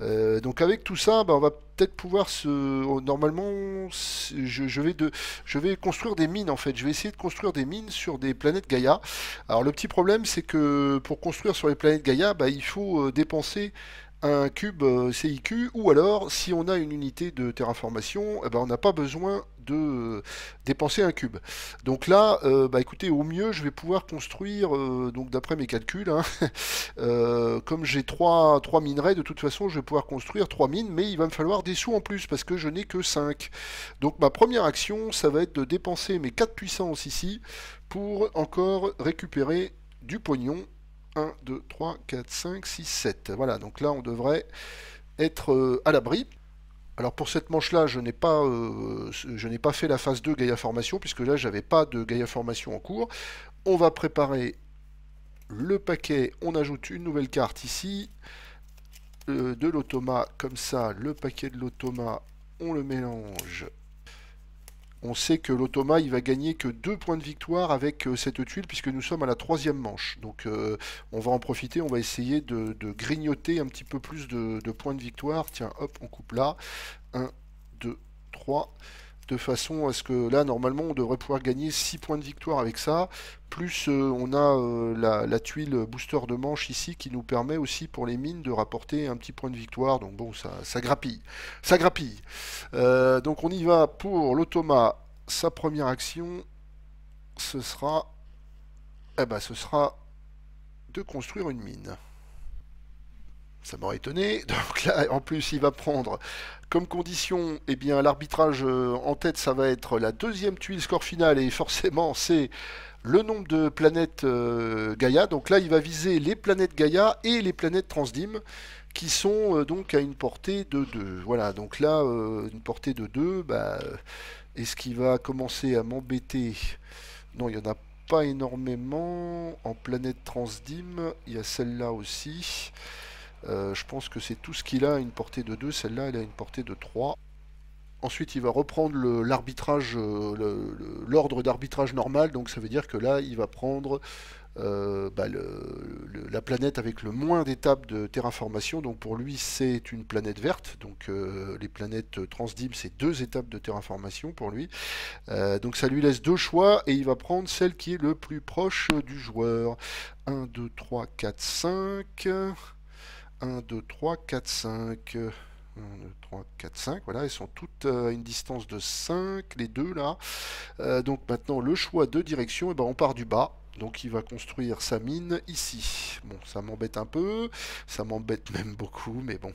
Euh, donc avec tout ça, bah, on va peut-être pouvoir se... Oh, normalement, je, vais de... je vais construire des mines en fait. Je vais essayer de construire des mines sur des planètes Gaïa. Alors le petit problème, c'est que pour construire sur les planètes Gaïa, bah, il faut euh, dépenser un cube euh, CIQ, ou alors, si on a une unité de terraformation, eh ben, on n'a pas besoin de euh, dépenser un cube. Donc là, euh, bah écoutez, au mieux, je vais pouvoir construire, donc d'après mes calculs, hein, comme j'ai 3 minerais, de toute façon, je vais pouvoir construire trois mines, mais il va me falloir des sous en plus, parce que je n'ai que 5. Donc ma première action, ça va être de dépenser mes 4 puissances ici, pour encore récupérer du pognon 1, 2, 3, 4, 5, 6, 7. Voilà, donc là, on devrait être euh, à l'abri. Alors pour cette manche-là, je n'ai pas, euh, pas fait la phase 2 Gaia Formation, puisque là, j'avais pas de Gaia Formation en cours. On va préparer le paquet, on ajoute une nouvelle carte ici, euh, de l'automa, comme ça, le paquet de l'automa, on le mélange on sait que l'automa, il va gagner que 2 points de victoire avec euh, cette tuile, puisque nous sommes à la troisième manche. Donc euh, on va en profiter, on va essayer de, grignoter un petit peu plus de, de points de victoire. Tiens, hop, on coupe là. 1, 2, 3 de façon à ce que là normalement on devrait pouvoir gagner 6 points de victoire avec ça, plus euh, on a euh, la, tuile booster de manche ici qui nous permet aussi pour les mines de rapporter un petit point de victoire, donc bon ça, grappille, ça grappille. Euh, donc on y va pour l'automa, sa première action, ce sera, eh ben, ce sera de construire une mine ça m'aurait étonné. Donc là, en plus, il va prendre comme condition, eh bien l'arbitrage euh, en tête, ça va être la deuxième tuile score final et forcément c'est le nombre de planètes euh, Gaïa. Donc là, il va viser les planètes Gaïa et les planètes Transdim qui sont euh, donc à une portée de 2. Voilà, donc là, une portée de 2, bah, est-ce qu'il va commencer à m'embêter Non, il n'y en a pas énormément. En planète Transdim, il y a celle-là aussi. Euh, je pense que c'est tout ce qu'il a, une portée de 2, celle-là elle a une portée de 3. Ensuite, il va reprendre l'arbitrage, euh, l'ordre d'arbitrage normal, donc ça veut dire que là, il va prendre euh, bah, la planète avec le moins d'étapes de terraformation. Donc pour lui, c'est une planète verte. Donc les planètes transdim, c'est deux étapes de terraformation pour lui. donc ça lui laisse deux choix et il va prendre celle qui est le plus proche du joueur. 1, 2, 3, 4, 5. 1, 2, 3, 4, 5. 1, 2, 3, 4, 5, voilà, elles sont toutes euh, à une distance de 5, les deux là. Euh, donc maintenant, le choix de direction, eh ben, on part du bas. Donc il va construire sa mine ici. Bon, ça m'embête un peu, ça m'embête même beaucoup, mais bon,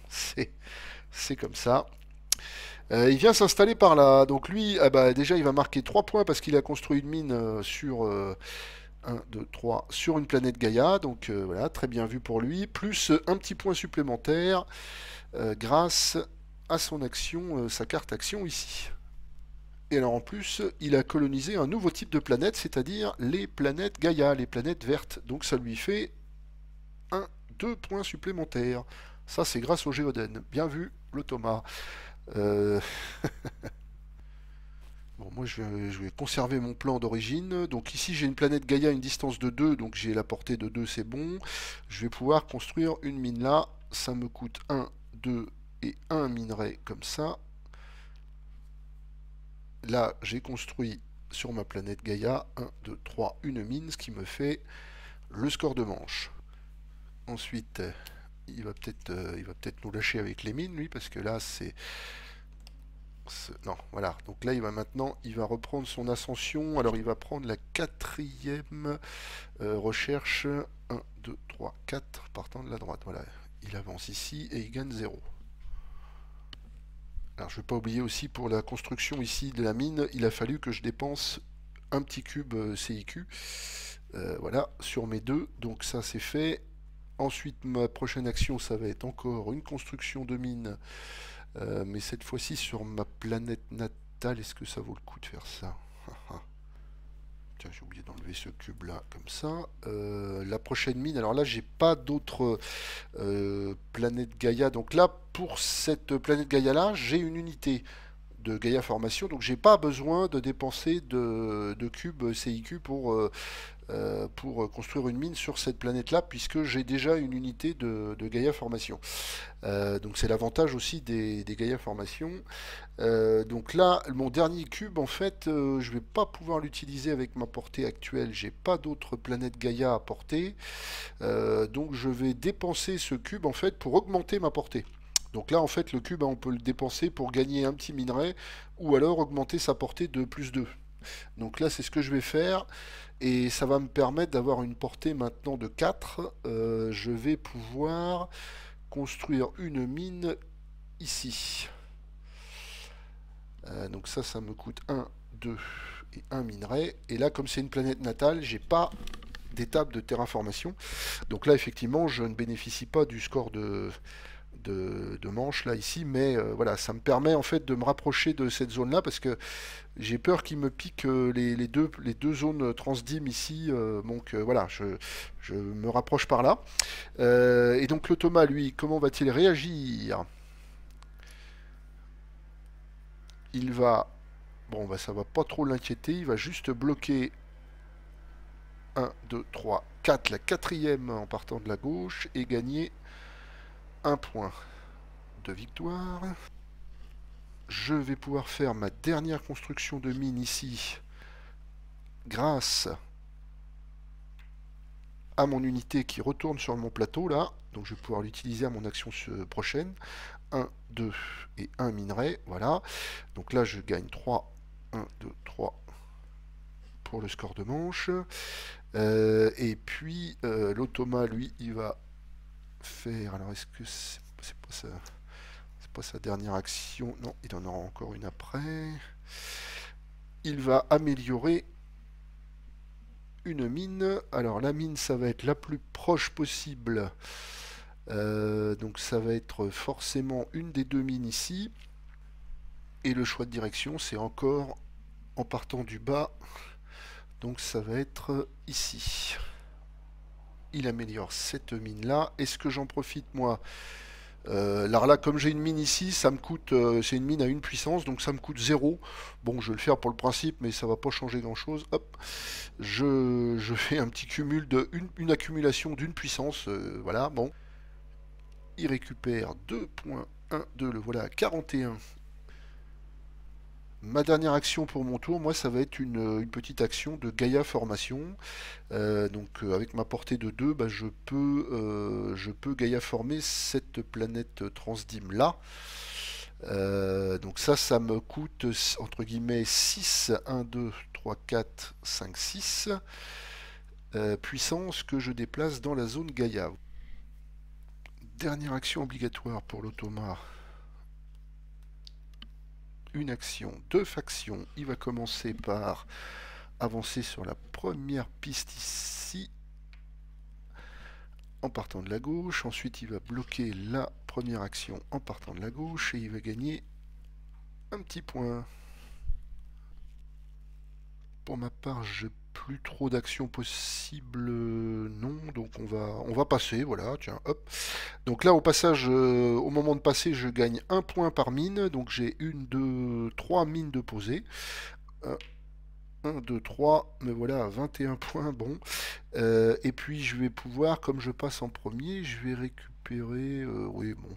c'est comme ça. Euh, il vient s'installer par là. Donc lui, eh ben, déjà, il va marquer 3 points parce qu'il a construit une mine sur... 1, 2, 3 sur une planète Gaïa. Donc euh, voilà, très bien vu pour lui. Plus euh, un petit point supplémentaire euh, grâce à son action, sa carte action ici. Et alors en plus, il a colonisé un nouveau type de planète, c'est-à-dire les planètes Gaïa, les planètes vertes. Donc ça lui fait 1, 2 points supplémentaires. Ça c'est grâce au Géodène, Bien vu, le Thomas. Bon, moi je vais, conserver mon plan d'origine. Donc ici j'ai une planète Gaïa à une distance de 2, donc j'ai la portée de 2, c'est bon. Je vais pouvoir construire une mine là. Ça me coûte 1, 2 et 1 minerai comme ça. Là j'ai construit sur ma planète Gaïa 1, 2, 3, une mine, ce qui me fait le score de manche. Ensuite, il va peut-être euh, peut nous lâcher avec les mines, lui, parce que là c'est... Non, voilà. Donc là, il va maintenant, il va reprendre son ascension. Alors, il va prendre la quatrième euh, recherche. 1, 2, 3, 4, partant de la droite. Voilà. Il avance ici et il gagne 0. Alors, je ne vais pas oublier aussi, pour la construction ici de la mine, il a fallu que je dépense un petit cube euh, CIQ. Euh, voilà, sur mes deux. Donc ça, c'est fait. Ensuite, ma prochaine action, ça va être encore une construction de mine euh, mais cette fois-ci sur ma planète natale, est-ce que ça vaut le coup de faire ça ah, ah. Tiens, j'ai oublié d'enlever ce cube-là, comme ça. Euh, la prochaine mine, alors là, j'ai pas d'autre euh, planète Gaïa. Donc là, pour cette planète Gaïa-là, j'ai une unité de Gaïa Formation. Donc j'ai pas besoin de dépenser de, de cubes CIQ pour euh, pour construire une mine sur cette planète-là, puisque j'ai déjà une unité de, Gaïa Formation. Euh, donc c'est l'avantage aussi des, Gaïa Formation. Euh, donc là, mon dernier cube, en fait, je vais pas pouvoir l'utiliser avec ma portée actuelle. J'ai pas d'autres planètes Gaïa à porter. donc je vais dépenser ce cube, en fait, pour augmenter ma portée. Donc là, en fait, le cube, hein, on peut le dépenser pour gagner un petit minerai ou alors augmenter sa portée de plus 2. Donc là, c'est ce que je vais faire et ça va me permettre d'avoir une portée maintenant de 4. Euh, je vais pouvoir construire une mine ici. Euh, donc ça, ça me coûte 1, 2 et 1 minerai. Et là, comme c'est une planète natale, j'ai pas d'étape de terraformation. Donc là, effectivement, je ne bénéficie pas du score de de, manches manche là ici, mais euh, voilà, ça me permet en fait de me rapprocher de cette zone là parce que j'ai peur qu'il me pique euh, les, deux, les deux zones transdim ici, euh, donc voilà, je, je, me rapproche par là. et donc le Thomas, lui, comment va-t-il réagir Il va, bon bah ça va pas trop l'inquiéter, il va juste bloquer 1, 2, 3, 4, la quatrième en partant de la gauche et gagner point de victoire. Je vais pouvoir faire ma dernière construction de mine ici grâce à mon unité qui retourne sur mon plateau là. Donc je vais pouvoir l'utiliser à mon action prochaine. 1, 2 et 1 minerai. Voilà. Donc là je gagne 3. 1, 2, 3 pour le score de manche. Euh, et puis euh, l'automa lui il va faire. Alors, est-ce que c'est pas sa dernière action Non, il en aura encore une après. Il va améliorer une mine. Alors, la mine, ça va être la plus proche possible. Euh, donc, ça va être forcément une des deux mines ici. Et le choix de direction, c'est encore en partant du bas. Donc, ça va être ici il améliore cette mine-là. Est-ce que j'en profite, moi euh, là, comme j'ai une mine ici, ça me coûte, euh, c'est une mine à une puissance, donc ça me coûte 0. Bon, je vais le faire pour le principe, mais ça va pas changer grand-chose. Hop, je, fais un petit cumul de une, accumulation d'une puissance. Euh, voilà, bon. Il récupère 2.12. le voilà 41 ma dernière action pour mon tour, moi, ça va être une, euh, petite action de Gaïa Formation. Euh, donc, euh, avec ma portée de 2, bah, je, peux, euh, je peux Gaia former cette planète transdime là. donc, ça, ça me coûte entre guillemets 6, 1, 2, 3, 4, 5, 6 puissance que je déplace dans la zone Gaïa. Dernière action obligatoire pour l'automar une action, deux factions. Il va commencer par avancer sur la première piste ici, en partant de la gauche. Ensuite, il va bloquer la première action en partant de la gauche et il va gagner un petit point. Pour ma part, je plus trop d'actions possibles, euh, non. Donc on va, on va passer, voilà, tiens, hop. Donc là, au passage, euh, au moment de passer, je gagne un point par mine. Donc j'ai une, deux, trois mines de poser. 1, 2, 3, me voilà 21 points, bon. Euh, et puis je vais pouvoir, comme je passe en premier, je vais récupérer... oui, bon.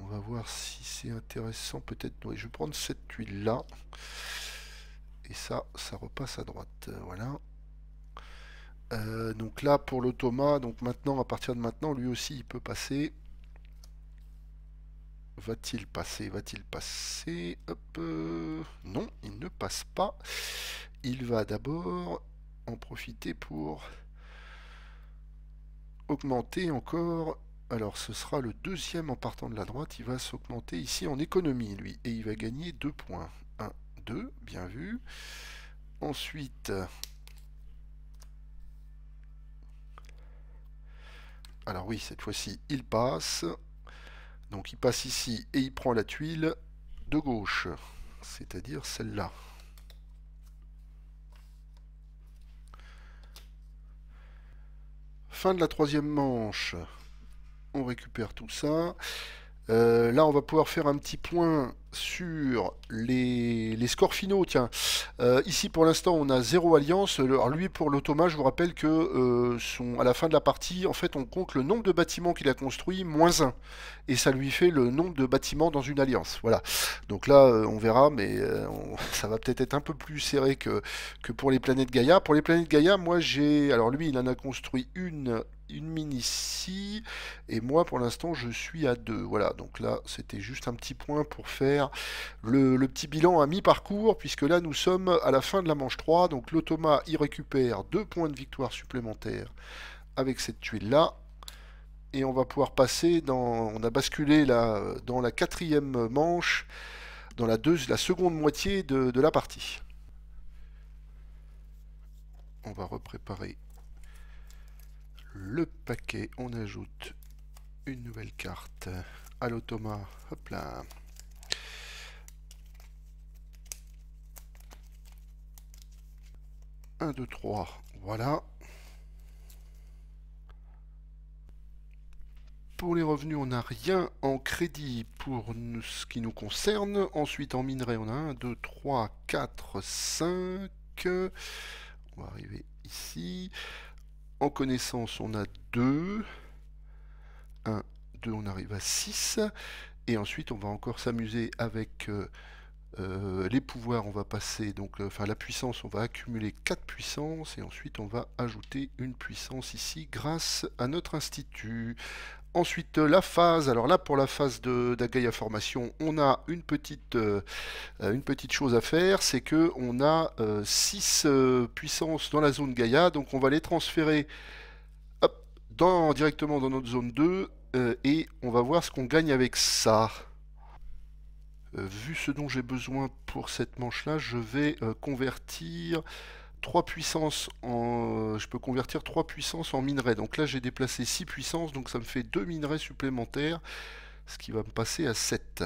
On va voir si c'est intéressant, peut-être. Oui, je vais prendre cette tuile-là et ça, ça repasse à droite. Euh, voilà. Euh, donc là, pour Thomas. donc maintenant, à partir de maintenant, lui aussi, il peut passer. Va-t-il passer Va-t-il passer Hop, euh, Non, il ne passe pas. Il va d'abord en profiter pour augmenter encore. Alors, ce sera le deuxième en partant de la droite. Il va s'augmenter ici en économie, lui. Et il va gagner deux points bien vu. Ensuite, alors oui, cette fois-ci, il passe. Donc il passe ici et il prend la tuile de gauche, c'est-à-dire celle-là. Fin de la troisième manche, on récupère tout ça. Euh, là, on va pouvoir faire un petit point sur les, scores finaux. Tiens, euh, ici pour l'instant, on a zéro alliance. Alors lui, pour l'automa, je vous rappelle que euh, à la fin de la partie, en fait, on compte le nombre de bâtiments qu'il a construit, moins 1. Et ça lui fait le nombre de bâtiments dans une alliance. Voilà. Donc là, on verra, mais ça va peut-être être un peu plus serré que, que pour les planètes Gaïa. Pour les planètes Gaïa, moi, j'ai... Alors lui, il en a construit une une mine ici, et moi pour l'instant je suis à 2. Voilà, donc là c'était juste un petit point pour faire le, petit bilan à mi-parcours, puisque là nous sommes à la fin de la manche 3, donc l'automa y récupère 2 points de victoire supplémentaires avec cette tuile-là, et on va pouvoir passer dans... On a basculé là, dans la quatrième manche, dans la, la seconde moitié de, de la partie. On va repréparer le paquet, on ajoute une nouvelle carte à l'automat. Hop là. 1 2 3 Voilà. Pour les revenus, on n'a rien en crédit pour ce qui nous concerne. Ensuite, en minerai, on a 1, 2, 3, 4, 5. On va arriver ici. En connaissance, on a 2. 1, 2, on arrive à 6. Et ensuite, on va encore s'amuser avec euh, euh, les pouvoirs. On va passer, donc, euh, enfin, la puissance, on va accumuler 4 puissances. Et ensuite, on va ajouter une puissance ici grâce à notre institut. Ensuite, euh, la phase. Alors là, pour la phase d'Agaïa Formation, on a une petite, euh, euh, une petite chose à faire, c'est que on a 6 puissances dans la zone Gaïa, donc on va les transférer directement dans notre zone 2, et on va voir ce qu'on gagne avec ça. vu ce dont j'ai besoin pour cette manche-là, je vais convertir 3 puissances en... Euh, je peux convertir 3 puissances en minerais. Donc là, j'ai déplacé 6 puissances, donc ça me fait 2 minerais supplémentaires, ce qui va me passer à 7.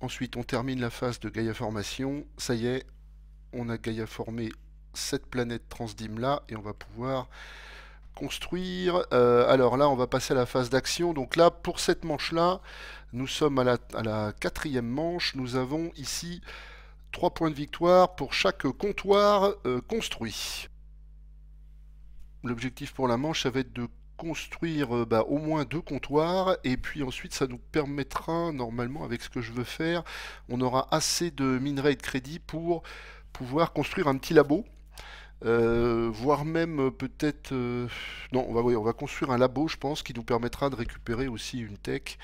Ensuite, on termine la phase de Gaia Formation. Ça y est, on a Gaia formé cette planète transdim là, et on va pouvoir construire. Euh, alors là, on va passer à la phase d'action. Donc là, pour cette manche-là, nous sommes à la, à la, quatrième manche. Nous avons ici 3 points de victoire pour chaque comptoir euh, construit. L'objectif pour la manche, ça va être de construire euh, bah, au moins deux comptoirs et puis ensuite ça nous permettra normalement avec ce que je veux faire on aura assez de minerais de crédit pour pouvoir construire un petit labo euh, voire même peut-être non on va, on va construire un labo je pense qui nous permettra de récupérer aussi une tech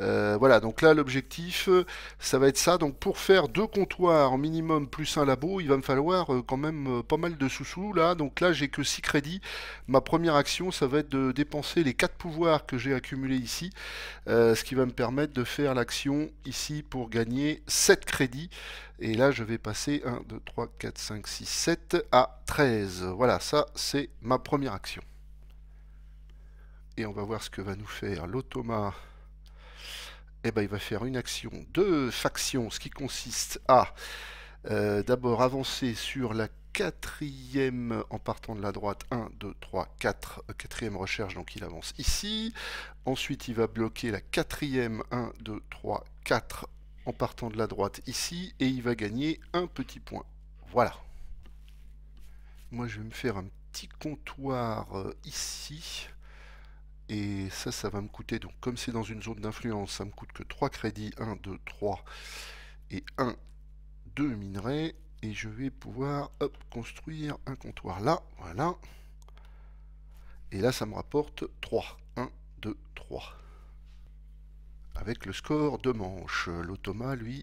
euh, voilà, donc là l'objectif, euh, ça va être ça. Donc pour faire deux comptoirs minimum plus un labo, il va me falloir euh, quand même pas mal de sous-sous là. Donc là j'ai que 6 crédits. Ma première action, ça va être de dépenser les 4 pouvoirs que j'ai accumulés ici. ce qui va me permettre de faire l'action ici pour gagner 7 crédits. Et là, je vais passer 1, 2, 3, 4, 5, 6, 7 à 13. Voilà, ça, c'est ma première action. Et on va voir ce que va nous faire l'automat. Et eh ben, il va faire une action de faction, ce qui consiste à euh, d'abord avancer sur la quatrième en partant de la droite, 1, 2, 3, 4, quatrième recherche, donc il avance ici. Ensuite, il va bloquer la quatrième, 1, 2, 3, 4 en partant de la droite ici, et il va gagner un petit point. Voilà. Moi, je vais me faire un petit comptoir euh, ici. Et ça, ça va me coûter, donc comme c'est dans une zone d'influence, ça me coûte que 3 crédits, 1, 2, 3 et 1, 2 minerais. Et je vais pouvoir construire un comptoir là, voilà. Et là, ça me rapporte 3, 1, 2, 3. Avec le score de manche. L'automa, lui,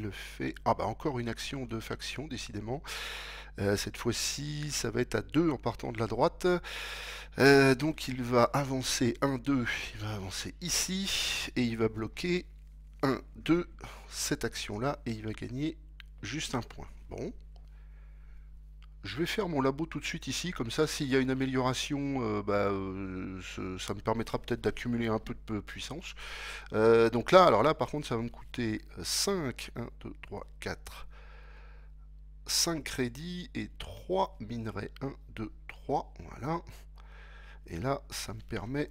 le fait. Ah bah encore une action de faction, décidément. Euh, cette fois-ci, ça va être à 2 en partant de la droite. Euh, donc il va avancer 1, 2, il va avancer ici, et il va bloquer 1, 2, cette action-là, et il va gagner juste un point. Bon je vais faire mon labo tout de suite ici, comme ça s'il y a une amélioration, euh, bah, euh, ça me permettra peut-être d'accumuler un peu de puissance. Euh, donc là, alors là par contre ça va me coûter 5, 1, 2, 3, 4, 5 crédits et 3 minerais. 1, 2, 3, voilà. Et là ça me permet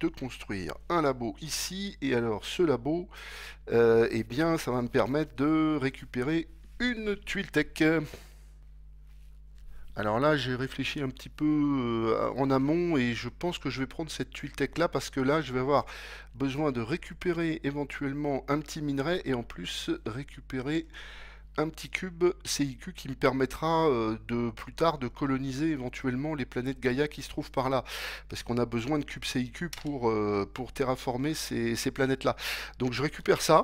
de construire un labo ici, et alors ce labo, eh bien ça va me permettre de récupérer une tuile tech. Alors là, j'ai réfléchi un petit peu euh, en amont et je pense que je vais prendre cette tuile tech là parce que là, je vais avoir besoin de récupérer éventuellement un petit minerai et en plus récupérer un petit cube CIQ qui me permettra euh, de plus tard de coloniser éventuellement les planètes Gaïa qui se trouvent par là. Parce qu'on a besoin de cubes CIQ euh, pour, terraformer ces planètes-là. Donc je récupère ça.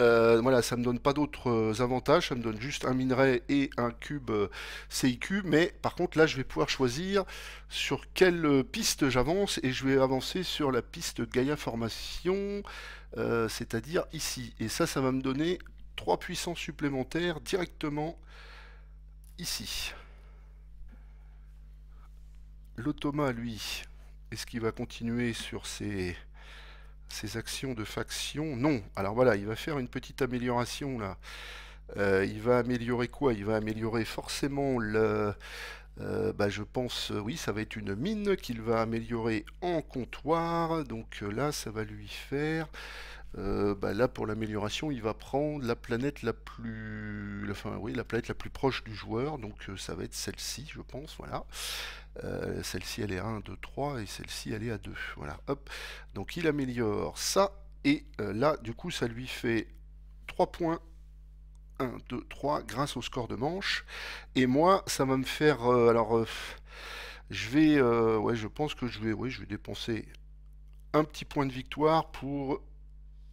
Euh, voilà, ça ne me donne pas d'autres euh, avantages, ça me donne juste un minerai et un cube euh, CIQ, mais par contre là je vais pouvoir choisir sur quelle piste j'avance, et je vais avancer sur la piste Gaia Formation, c'est-à-dire ici. Et ça, ça va me donner 3 puissances supplémentaires directement ici. L'automa, lui, est-ce qu'il va continuer sur ses... Ses actions de faction, non. Alors voilà, il va faire une petite amélioration là. Euh, il va améliorer quoi Il va améliorer forcément le... Euh, bah, je pense, euh, oui, ça va être une mine qu'il va améliorer en comptoir. Donc là, ça va lui faire... Euh, bah là pour l'amélioration il va prendre la planète la plus oui la planète la plus proche du joueur donc euh, ça va être celle-ci je pense voilà euh, celle-ci elle est à 1 2 3 et celle-ci elle est à 2 voilà hop donc il améliore ça et là du coup ça lui fait 3 points 1 2 3 grâce au score de manche et moi ça va me faire alors je vais ouais je pense que je vais oui je vais dépenser un petit point de victoire pour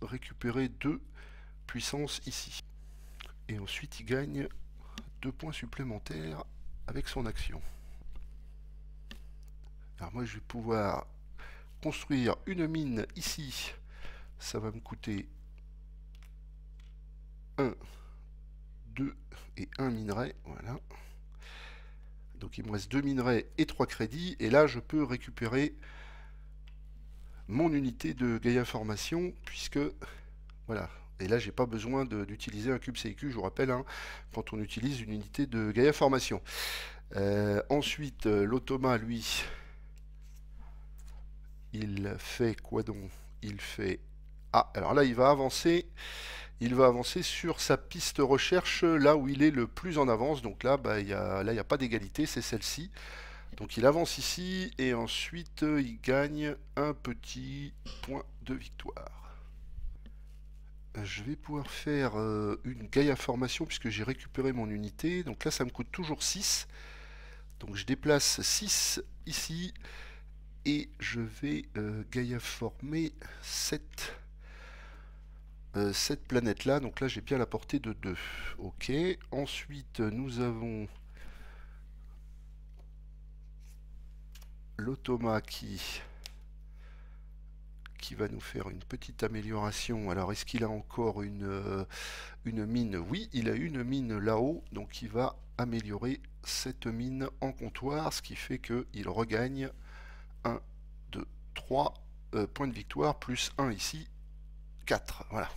récupérer deux puissance ici. Et ensuite, il gagne deux points supplémentaires avec son action. Alors moi, je vais pouvoir construire une mine ici. Ça va me coûter 1, 2 et 1 minerai. Voilà. Donc il me reste deux minerais et trois crédits. Et là, je peux récupérer mon unité de Gaia Formation, puisque voilà, et là, j'ai pas besoin d'utiliser un cube CQ, je vous rappelle, hein, quand on utilise une unité de Gaia Formation. Euh, ensuite, euh, l'automa, lui, il fait quoi donc Il fait... Ah, alors là, il va avancer. Il va avancer sur sa piste recherche, là où il est le plus en avance. Donc là, bah, là il n'y a pas d'égalité, c'est celle-ci. Donc il avance ici et ensuite euh, il gagne un petit point de victoire. Je vais pouvoir faire euh, une Gaia formation puisque j'ai récupéré mon unité. Donc là ça me coûte toujours 6. Donc je déplace 6 ici et je vais euh, Gaia former cette planète là, donc là j'ai bien la portée de 2. Ok, ensuite nous avons l'automa qui, qui va nous faire une petite amélioration. Alors, est-ce qu'il a encore une, euh, une mine Oui, il a une mine là-haut, donc il va améliorer cette mine en comptoir, ce qui fait qu'il regagne 1, 2, 3 points de victoire, plus 1 ici, 4. Voilà.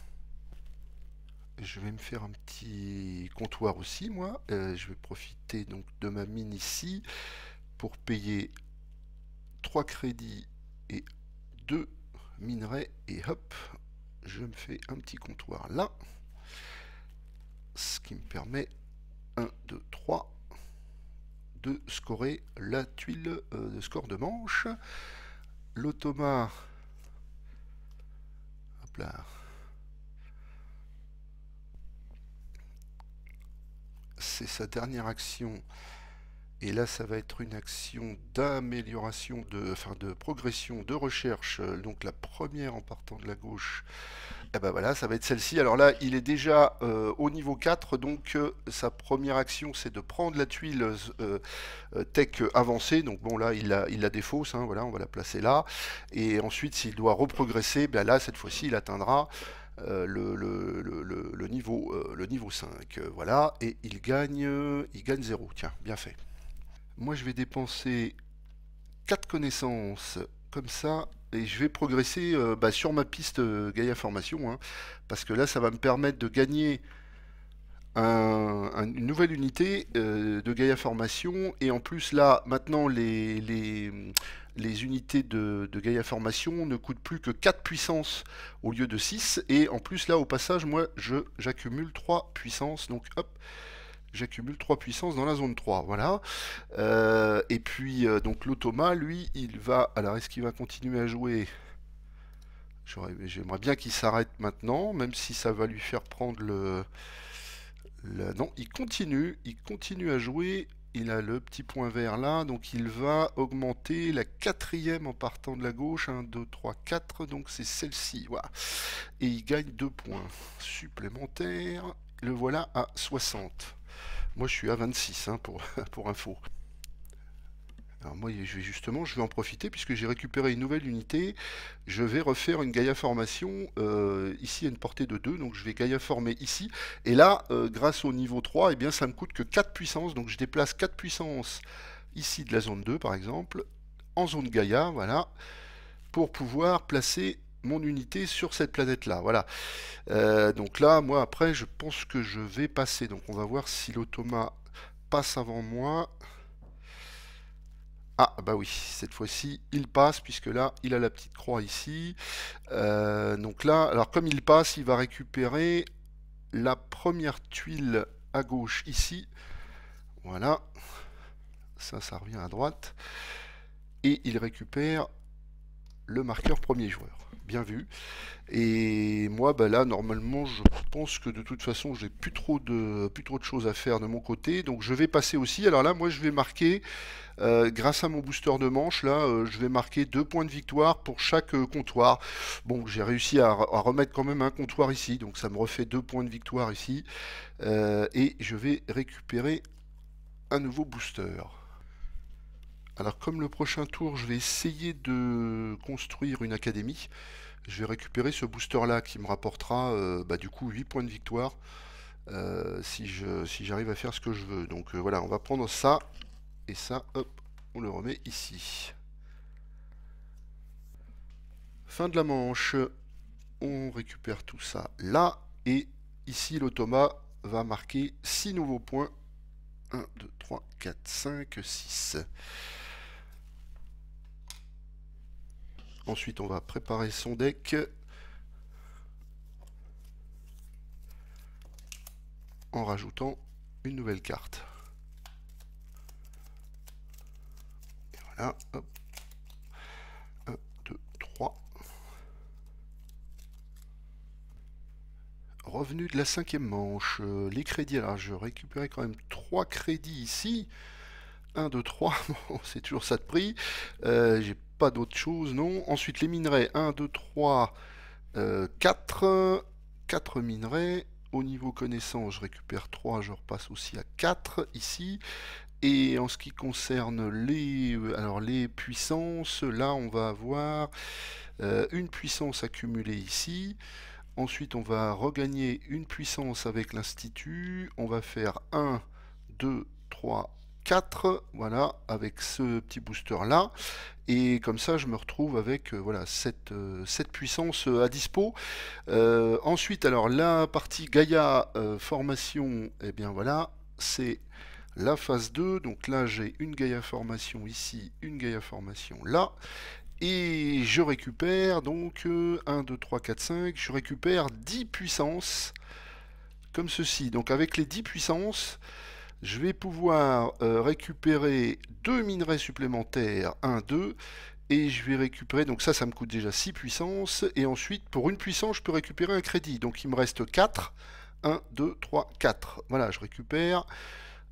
Je vais me faire un petit comptoir aussi, moi. Euh, je vais profiter donc de ma mine ici pour payer 3 crédits et 2 minerais et hop, je me fais un petit comptoir là. Ce qui me permet 1, 2, 3 de scorer la tuile euh, de score de manche. l'automar c'est sa dernière action et là, ça va être une action d'amélioration, de, enfin de progression, de recherche. Donc la première en partant de la gauche, eh ben voilà, ça va être celle-ci. Alors là, il est déjà euh, au niveau 4, donc euh, sa première action, c'est de prendre la tuile euh, tech avancée. Donc bon, là, il la il hein, voilà, on va la placer là. Et ensuite, s'il doit reprogresser, ben là, cette fois-ci, il atteindra... le, niveau, le niveau 5. voilà, et il gagne, il gagne 0. Tiens, bien fait. Moi, je vais dépenser 4 connaissances comme ça et je vais progresser euh, bah, sur ma piste euh, Gaïa Gaia Formation hein, parce que là, ça va me permettre de gagner une nouvelle unité euh, de Gaia Formation et en plus là maintenant les, unités de, de, Gaia Formation ne coûtent plus que 4 puissances au lieu de 6 et en plus là au passage moi j'accumule 3 puissances donc hop j'accumule 3 puissances dans la zone 3, voilà. Euh, et puis, euh, donc l'automa, lui, il va... Alors, est-ce qu'il va continuer à jouer J'aimerais bien qu'il s'arrête maintenant, même si ça va lui faire prendre le... Non, il continue, il continue à jouer il a le petit point vert là, donc il va augmenter la quatrième en partant de la gauche, 1, 2, 3, 4, donc c'est celle-ci, voilà. Et il gagne 2 points supplémentaires, le voilà à 60. Moi, je suis à 26 hein, pour, pour info. Alors moi, je vais justement, je vais en profiter puisque j'ai récupéré une nouvelle unité. Je vais refaire une Gaia Formation euh, ici à une portée de 2. Donc je vais Gaia Former ici. Et là, euh, grâce au niveau 3, et eh bien, ça me coûte que 4 puissances. Donc je déplace 4 puissances ici de la zone 2, par exemple, en zone Gaia, voilà, pour pouvoir placer mon unité sur cette planète là voilà euh, donc là moi après je pense que je vais passer donc on va voir si l'automa passe avant moi ah bah oui cette fois-ci il passe puisque là il a la petite croix ici euh, donc là alors comme il passe il va récupérer la première tuile à gauche ici voilà ça ça revient à droite et il récupère le marqueur premier joueur vu. Et moi, bah là, normalement, je pense que de toute façon, j'ai plus trop de plus trop de choses à faire de mon côté. Donc je vais passer aussi. Alors là, moi, je vais marquer, euh, grâce à mon booster de manche, là, euh, je vais marquer deux points de victoire pour chaque euh, comptoir. Bon, j'ai réussi à, à, remettre quand même un comptoir ici, donc ça me refait deux points de victoire ici. et je vais récupérer un nouveau booster. Alors comme le prochain tour, je vais essayer de construire une académie je vais récupérer ce booster là qui me rapportera euh, bah, du coup 8 points de victoire euh, si j'arrive à faire ce que je veux. Donc euh, voilà, on va prendre ça et ça, hop, on le remet ici. Fin de la manche, on récupère tout ça là et ici l'automa va marquer 6 nouveaux points. 1, 2, 3, 4, 5, 6. Ensuite, on va préparer son deck. En rajoutant une nouvelle carte. Et voilà. Hop. 1, 2, 3. Revenu de la cinquième manche. Les crédits. Alors, je récupérais quand même 3 crédits ici. 1, 2, 3. Bon, c'est toujours ça de prix. Euh, J'ai d'autres d'autre non. Ensuite, les minerais 1, 2, 3, 4. 4 minerais. Au niveau connaissance, je récupère 3, je repasse aussi à 4 ici. Et en ce qui concerne les, euh, alors les puissances, là on va avoir euh, une puissance accumulée ici. Ensuite on va regagner une puissance avec l'institut. On va faire 1, 2, 3, 4, voilà, avec ce petit booster là. Et comme ça, je me retrouve avec euh, voilà, cette, euh, cette, puissance euh, à dispo. ensuite, alors la partie Gaia formation, et eh bien voilà, c'est la phase 2. Donc là, j'ai une Gaia formation ici, une Gaia formation là. Et je récupère donc 1, 2, 3, 4, 5, je récupère 10 puissances comme ceci. Donc avec les 10 puissances, je vais pouvoir euh, récupérer deux minerais supplémentaires, 1, 2, et je vais récupérer, donc ça, ça me coûte déjà 6 puissances, et ensuite, pour une puissance, je peux récupérer un crédit, donc il me reste 4, 1, 2, 3, 4. Voilà, je récupère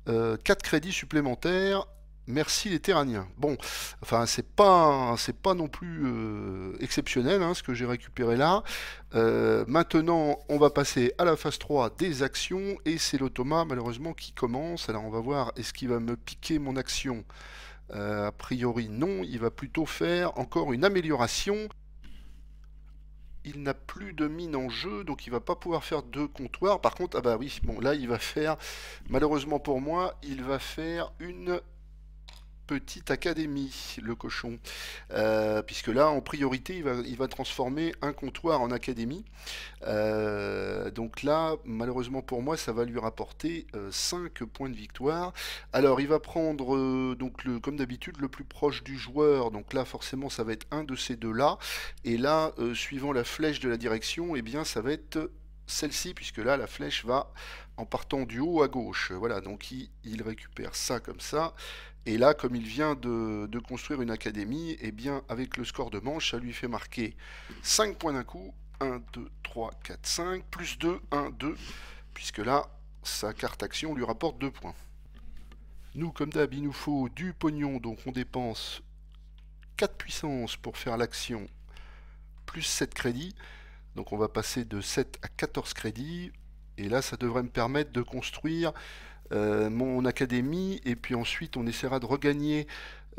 4 euh, crédits supplémentaires, Merci les Terraniens. Bon, enfin c'est pas c'est pas non plus euh, exceptionnel hein, ce que j'ai récupéré là. Euh, maintenant, on va passer à la phase 3 des actions et c'est l'automa malheureusement qui commence. Alors on va voir est-ce qu'il va me piquer mon action. Euh, a priori non, il va plutôt faire encore une amélioration. Il n'a plus de mine en jeu, donc il va pas pouvoir faire deux comptoirs. Par contre, ah bah oui, bon là il va faire, malheureusement pour moi, il va faire une petite académie, le cochon. Euh, puisque là, en priorité, il va, transformer un comptoir en académie. Euh, donc là, malheureusement pour moi, ça va lui rapporter 5 euh, points de victoire. Alors, il va prendre, donc le, comme d'habitude, le plus proche du joueur. Donc là, forcément, ça va être un de ces deux-là. Et là, suivant la flèche de la direction, et eh bien, ça va être celle-ci, puisque là, la flèche va en partant du haut à gauche. Voilà, donc il récupère ça comme ça. Et là, comme il vient de, construire une académie, et eh bien, avec le score de manche, ça lui fait marquer 5 points d'un coup. 1, 2, 3, 4, 5, plus 2, 1, 2, puisque là, sa carte action lui rapporte 2 points. Nous, comme d'hab, il nous faut du pognon, donc on dépense 4 puissances pour faire l'action, plus 7 crédits. Donc on va passer de 7 à 14 crédits, et là, ça devrait me permettre de construire euh, mon académie, et puis ensuite on essaiera de regagner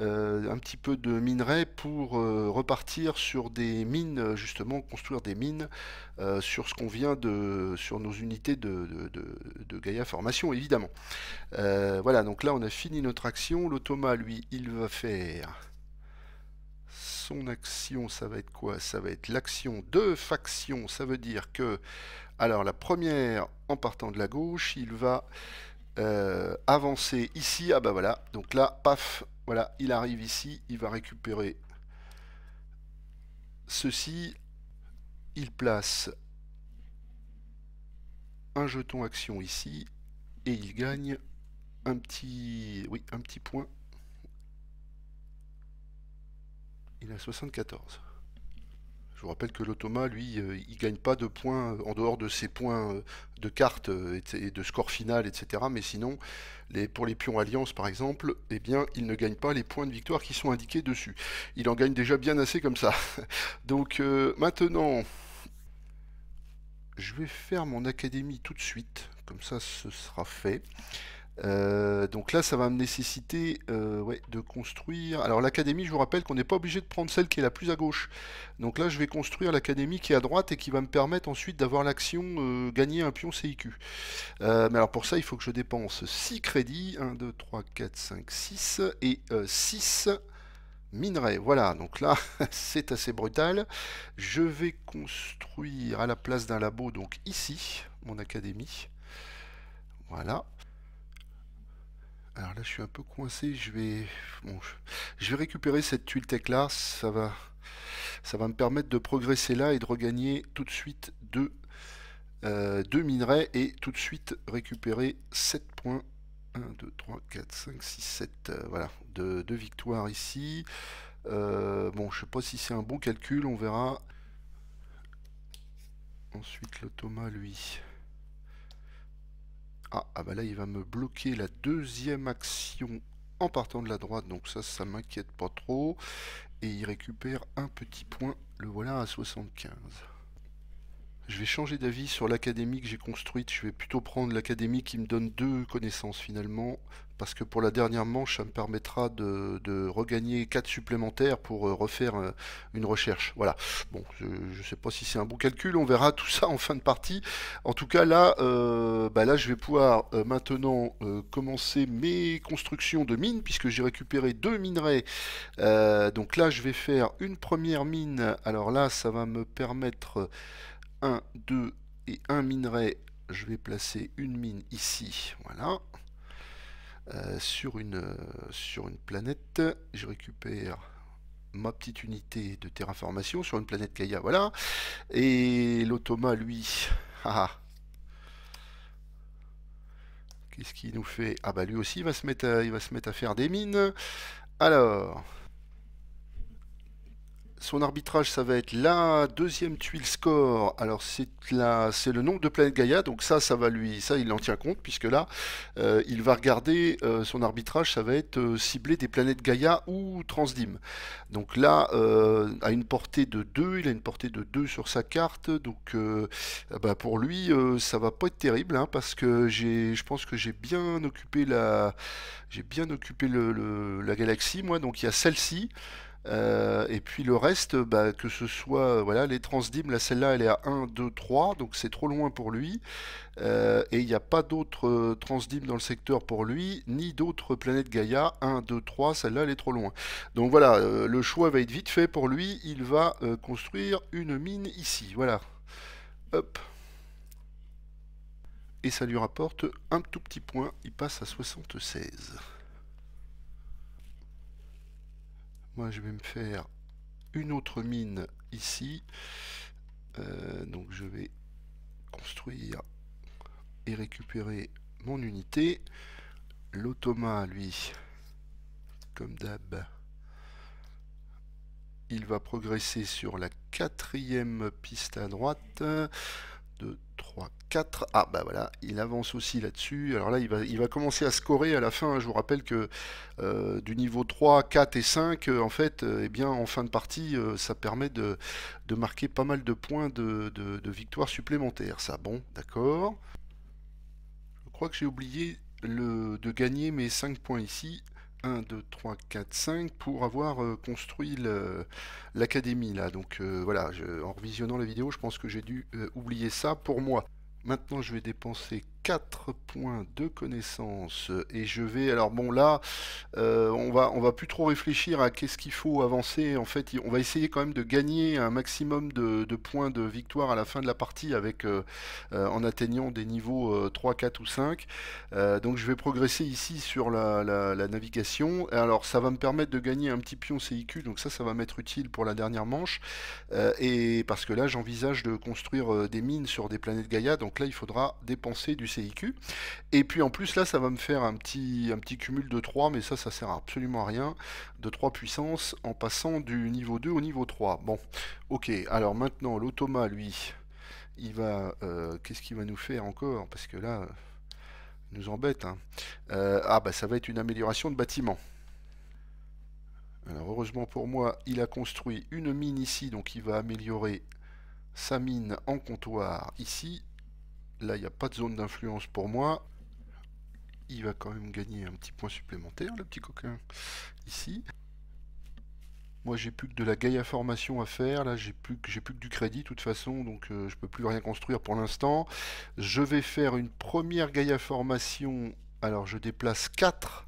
euh, un petit peu de minerais pour euh, repartir sur des mines, justement construire des mines sur ce qu'on vient de, sur nos unités de, Gaïa Formation, évidemment. voilà, donc là on a fini notre action. L'automa, lui, il va faire son action, ça va être quoi Ça va être l'action de faction, ça veut dire que, alors la première, en partant de la gauche, il va... Euh, avancer ici, ah bah voilà, donc là, paf, voilà, il arrive ici, il va récupérer ceci, il place un jeton action ici, et il gagne un petit, oui, un petit point. Il a 74. Je vous rappelle que l'automa, lui, euh, il gagne pas de points euh, en dehors de ses points euh, de cartes et de score final, etc. Mais sinon, pour les pions alliance, par exemple, eh bien, il ne gagne pas les points de victoire qui sont indiqués dessus. Il en gagne déjà bien assez comme ça. Donc maintenant, je vais faire mon académie tout de suite. Comme ça, ce sera fait. Euh, donc là, ça va me nécessiter euh, de construire. Alors l'académie, je vous rappelle qu'on n'est pas obligé de prendre celle qui est la plus à gauche. Donc là, je vais construire l'académie qui est à droite et qui va me permettre ensuite d'avoir l'action euh, gagner un pion CIQ. mais alors pour ça, il faut que je dépense 6 crédits. 1, 2, 3, 4, 5, 6. Et 6 minerais. Voilà, donc là, c'est assez brutal. Je vais construire à la place d'un labo, donc ici, mon académie. Voilà, alors là, je suis un peu coincé. Je vais, je vais récupérer cette tuile tech Ça va, ça va me permettre de progresser là et de regagner tout de suite 2 euh, minerais et tout de suite récupérer 7 points. 1, 2, 3, 4, 5, 6, 7. voilà, de, victoires ici. Euh, bon, je sais pas si c'est un bon calcul, on verra. Ensuite, le Thomas, lui. Ah, ah, bah là, il va me bloquer la deuxième action en partant de la droite, donc ça, ça m'inquiète pas trop. Et il récupère un petit point, le voilà à 75. Je vais changer d'avis sur l'académie que j'ai construite. Je vais plutôt prendre l'académie qui me donne deux connaissances finalement. Parce que pour la dernière manche, ça me permettra de, regagner 4 supplémentaires pour euh, refaire euh, une recherche. Voilà. Bon, je ne sais pas si c'est un bon calcul. On verra tout ça en fin de partie. En tout cas, là, euh, bah là je vais pouvoir maintenant commencer mes constructions de mines. Puisque j'ai récupéré deux minerais. donc là, je vais faire une première mine. Alors là, ça va me permettre... 1, 2 et 1 minerai, je vais placer une mine ici, voilà, euh, sur, une, sur une planète. Je récupère ma petite unité de terraformation sur une planète Gaïa, voilà. Et l'automa, lui, ah, ah. qu'est-ce qu'il nous fait Ah bah lui aussi, va, se mettre à, il va se mettre à faire des mines. Alors, son arbitrage, ça va être la deuxième tuile score. Alors c'est c'est le nombre de planètes Gaïa, donc ça, ça va lui, ça il en tient compte puisque là, euh, il va regarder euh, son arbitrage, ça va être euh, ciblé des planètes Gaïa ou Transdim. Donc là, à une portée de 2, il a une portée de 2 sur sa carte, donc bah, pour lui, ça va pas être terrible hein, parce que j'ai, je pense que j'ai bien occupé la, j'ai bien occupé la galaxie moi, donc il y a celle-ci. Euh, et puis le reste, bah, que ce soit voilà, les transdim, là celle-là elle est à 1, 2, 3, donc c'est trop loin pour lui. Euh, et il n'y a pas d'autres euh, transdim dans le secteur pour lui, ni d'autres planètes Gaïa. 1, 2, 3, celle-là elle est trop loin. Donc voilà, le choix va être vite fait pour lui. Il va construire une mine ici. Voilà. Hop. Et ça lui rapporte un tout petit point. Il passe à 76. Moi, je vais me faire une autre mine ici. Euh, donc, je vais construire et récupérer mon unité. L'automa, lui, comme d'hab, il va progresser sur la quatrième piste à droite. 3, 4. Ah bah voilà, il avance aussi là-dessus. Alors là, il va, il va commencer à scorer à la fin. Je vous rappelle que euh, du niveau 3, 4 et 5, euh, en fait, euh, eh bien, en fin de partie, ça permet de, marquer pas mal de points de, victoire supplémentaires. Ça, bon, d'accord. Je crois que j'ai oublié le, de gagner mes 5 points ici. 1, 2, 3, 4, 5 pour avoir euh, construit l'académie là. Donc euh, voilà, je, en revisionnant la vidéo, je pense que j'ai dû euh, oublier ça pour moi. Maintenant, je vais dépenser 4 points de connaissance et je vais alors bon là euh, on va on va plus trop réfléchir à qu'est-ce qu'il faut avancer en fait on va essayer quand même de gagner un maximum de, points de victoire à la fin de la partie avec euh, euh, en atteignant des niveaux 3 4 ou 5 donc je vais progresser ici sur la, la, navigation alors ça va me permettre de gagner un petit pion CIQ donc ça ça va m'être utile pour la dernière manche et parce que là j'envisage de construire des mines sur des planètes Gaïa donc là il faudra dépenser du et puis en plus là, ça va me faire un petit, un petit cumul de 3, mais ça, ça sert absolument à rien, de 3 puissances en passant du niveau 2 au niveau 3. Bon, ok, alors maintenant l'automa, lui, il va... Euh, qu'est-ce qu'il va nous faire encore Parce que là, il nous embête. Hein. Euh, ah bah ça va être une amélioration de bâtiment. Alors heureusement pour moi, il a construit une mine ici, donc il va améliorer sa mine en comptoir ici. Là, il n'y a pas de zone d'influence pour moi. Il va quand même gagner un petit point supplémentaire, le petit coquin, ici. Moi, j'ai plus que de la Gaia formation à faire. Là, j'ai plus, que, plus que du crédit, de toute façon, donc je euh, je peux plus rien construire pour l'instant. Je vais faire une première Gaia formation. Alors, je déplace 4,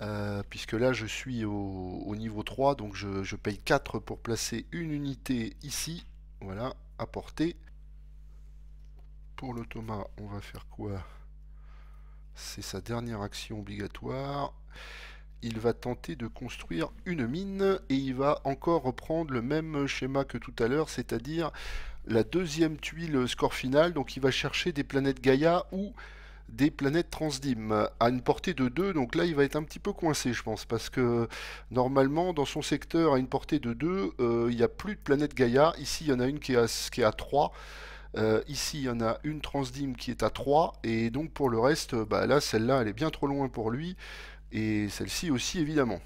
euh, puisque là, je suis au, niveau 3, donc je, je paye 4 pour placer une unité ici. Voilà, à portée pour le Thomas, on va faire quoi C'est sa dernière action obligatoire. Il va tenter de construire une mine et il va encore reprendre le même schéma que tout à l'heure, c'est-à-dire la deuxième tuile score final. Donc il va chercher des planètes Gaïa ou des planètes transdim à une portée de 2. Donc là, il va être un petit peu coincé, je pense, parce que normalement, dans son secteur à une portée de 2, euh, il n'y a plus de planètes Gaïa. Ici, il y en a une qui est qui est à 3. Euh, ici, il y en a une transdim qui est à 3, et donc pour le reste, bah, là, celle-là, elle est bien trop loin pour lui, et celle-ci aussi, évidemment.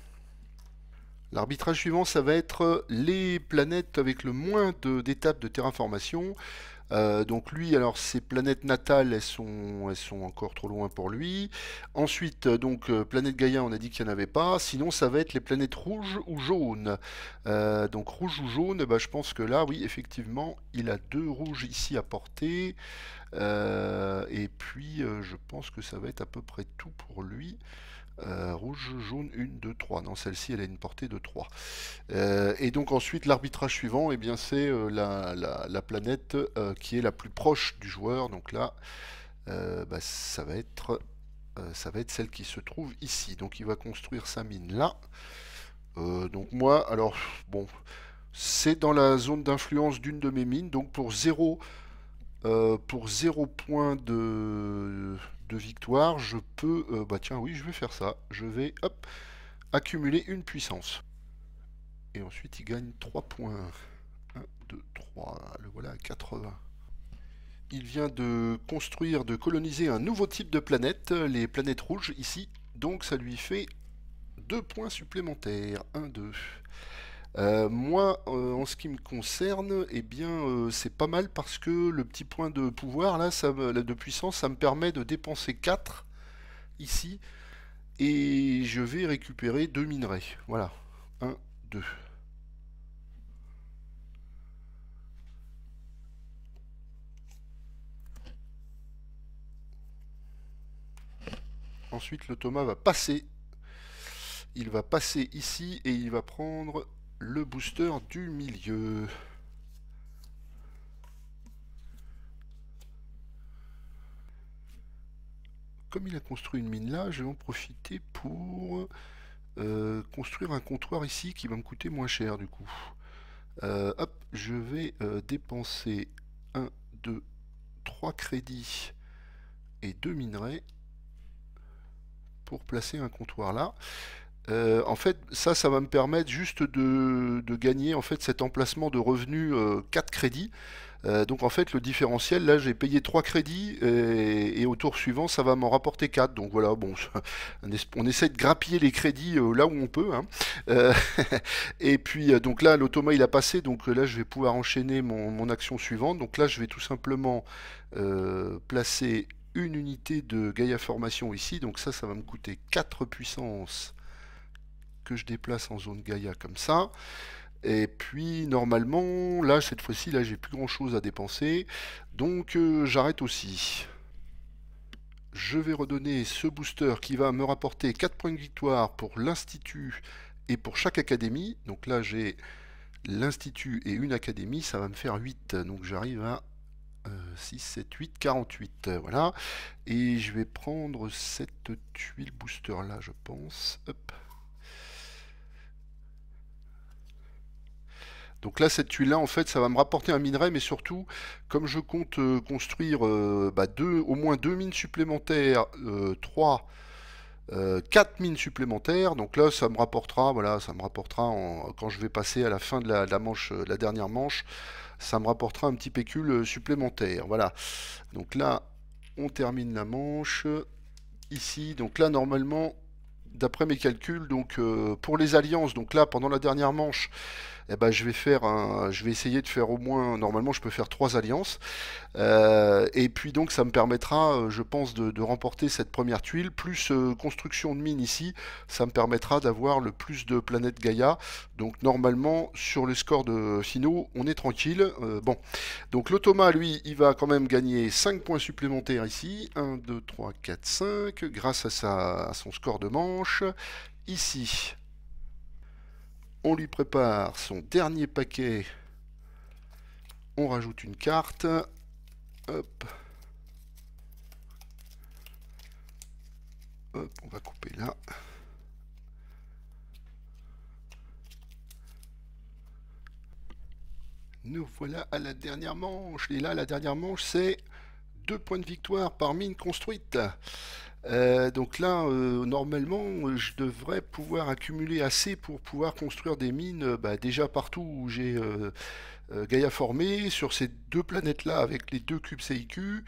L'arbitrage suivant, ça va être les planètes avec le moins d'étapes de, de, terraformation. Euh, donc lui, alors ses planètes natales, elles sont, sont encore trop loin pour lui. Ensuite, euh, donc euh, planète Gaïa, on a dit qu'il n'y en avait pas. Sinon, ça va être les planètes rouges ou jaunes. donc rouge ou jaune, bah, je pense que là, oui, effectivement, il a deux rouges ici à porter. et puis, je pense que ça va être à peu près tout pour lui. Euh, rouge, jaune, 1, 2, 3. Non, celle-ci, elle a une portée de 3. Euh, et donc ensuite, l'arbitrage suivant, et eh bien c'est euh, la, planète qui est la plus proche du joueur. Donc là, bah, ça, va être, ça va être celle qui se trouve ici. Donc il va construire sa mine là. donc moi, alors, bon, c'est dans la zone d'influence d'une de mes mines. Donc pour 0... pour 0 de, victoire, je peux... Euh, bah tiens, oui, je vais faire ça. Je vais, accumuler une puissance. Et ensuite, il gagne 3 points. 1, 2, 3. Le voilà 80. Il vient de construire, de coloniser un nouveau type de planète, les planètes rouges, ici. Donc, ça lui fait 2 points supplémentaires. 1, 2... Euh, moi, euh, en ce qui me concerne, eh bien, euh, c'est pas mal parce que le petit point de pouvoir, là, ça, de puissance, ça me permet de dépenser 4 ici. Et je vais récupérer 2 minerais. Voilà. 1, 2. Ensuite, le Thomas va passer. Il va passer ici et il va prendre le booster du milieu. Comme il a construit une mine là, je vais en profiter pour euh, construire un comptoir ici qui va me coûter moins cher du coup. Euh, hop, je vais euh, dépenser 1, 2, 3 crédits et 2 minerais pour placer un comptoir là. Euh, en fait, ça, ça va me permettre juste de, gagner en fait cet emplacement de revenus 4 euh, crédits. Euh, donc en fait, le différentiel, là, j'ai payé 3 crédits et, au tour suivant, ça va m'en rapporter 4. Donc voilà, bon, on essaie de grappiller les crédits là où on peut. Hein. et puis, donc là, l'automa, il a passé. Donc là, je vais pouvoir enchaîner mon, action suivante. Donc là, je vais tout simplement placer une unité de Gaia Formation ici. Donc ça, ça va me coûter 4 puissances que je déplace en zone Gaïa comme ça. Et puis normalement, là cette fois-ci, là j'ai plus grand chose à dépenser. Donc euh, j'arrête aussi. Je vais redonner ce booster qui va me rapporter 4 points de victoire pour l'Institut et pour chaque académie. Donc là j'ai l'Institut et une académie, ça va me faire 8. Donc j'arrive à 6, 7, 8, 48. Voilà. Et je vais prendre cette tuile booster là, je pense. Hop. Donc là, cette tuile-là, en fait, ça va me rapporter un minerai, mais surtout, comme je compte euh, construire euh, bah, au moins deux mines supplémentaires, euh, trois, quatre mines supplémentaires, donc là, ça me rapportera, voilà, ça me rapportera quand je vais passer à la fin de la, manche, la dernière manche, ça me rapportera un petit pécule supplémentaire. Voilà. Donc là, on termine la manche ici. Donc là, normalement, d'après mes calculs, donc pour les alliances, donc là, pendant la dernière manche, eh ben, je vais faire un, je vais essayer de faire au moins, normalement je peux faire trois alliances. Euh, et puis donc ça me permettra, euh, je pense, de, remporter cette première tuile, plus euh, construction de mine ici, ça me permettra d'avoir le plus de planètes Gaïa. Donc normalement sur le score de finaux, on est tranquille. bon, donc l'automa lui, il va quand même gagner 5 points supplémentaires ici, 1, 2, 3, 4, 5, grâce à, sa, à son score de manche. Ici, on lui prépare son dernier paquet. On rajoute une carte. Hop. on va couper là. Nous voilà à la dernière manche. Et là, la dernière manche, c'est deux points de victoire par mine construite. Euh, donc là, euh, normalement, je devrais pouvoir accumuler assez pour pouvoir construire des mines euh, bah, déjà partout où j'ai euh, Gaïa formé sur ces deux planètes-là avec les deux cubes CIQ.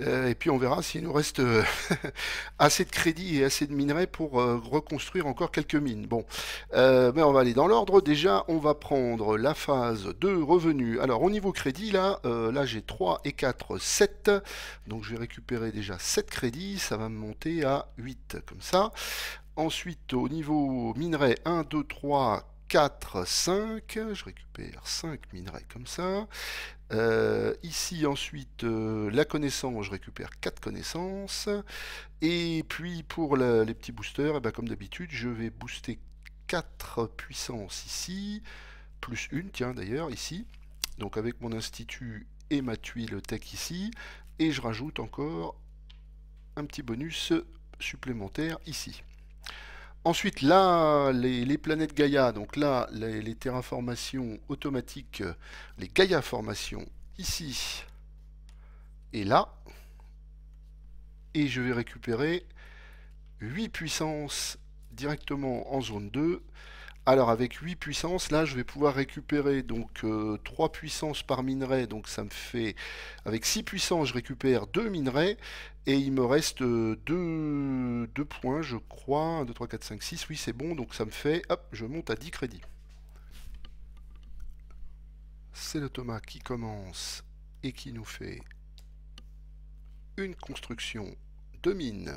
Euh, et puis on verra s'il nous reste euh, assez de crédit et assez de minerais pour reconstruire encore quelques mines. Bon, mais on va aller dans l'ordre. Déjà, on va prendre la phase de revenus. Alors au niveau crédit, là, là j'ai 3 et 4, 7. Donc je vais récupérer déjà 7 crédits. Ça va me monter à 8 comme ça. Ensuite, au niveau minerai, 1, 2, 3, 4, 5. Je récupère 5 minerais comme ça. Euh, ici ensuite euh, la connaissance, je récupère 4 connaissances. Et puis pour les petits boosters, et eh ben, comme d'habitude, je vais booster 4 puissances ici, plus une tiens d'ailleurs ici. Donc avec mon institut et ma tuile tech ici. Et je rajoute encore un petit bonus supplémentaire ici. Ensuite, là, les, planètes Gaïa, donc là, les, les terraformations automatiques, euh, les Gaïa formations, ici et là. Et je vais récupérer 8 puissances directement en zone 2. Alors avec 8 puissances, là je vais pouvoir récupérer donc 3 euh, puissances par minerai, donc ça me fait, avec 6 puissances je récupère 2 minerais, et il me reste 2 euh, deux, points, je crois. 1, 2, 3, 4, 5, 6. Oui, c'est bon. Donc ça me fait. Hop, je monte à 10 crédits. C'est le Thomas qui commence et qui nous fait une construction de mine.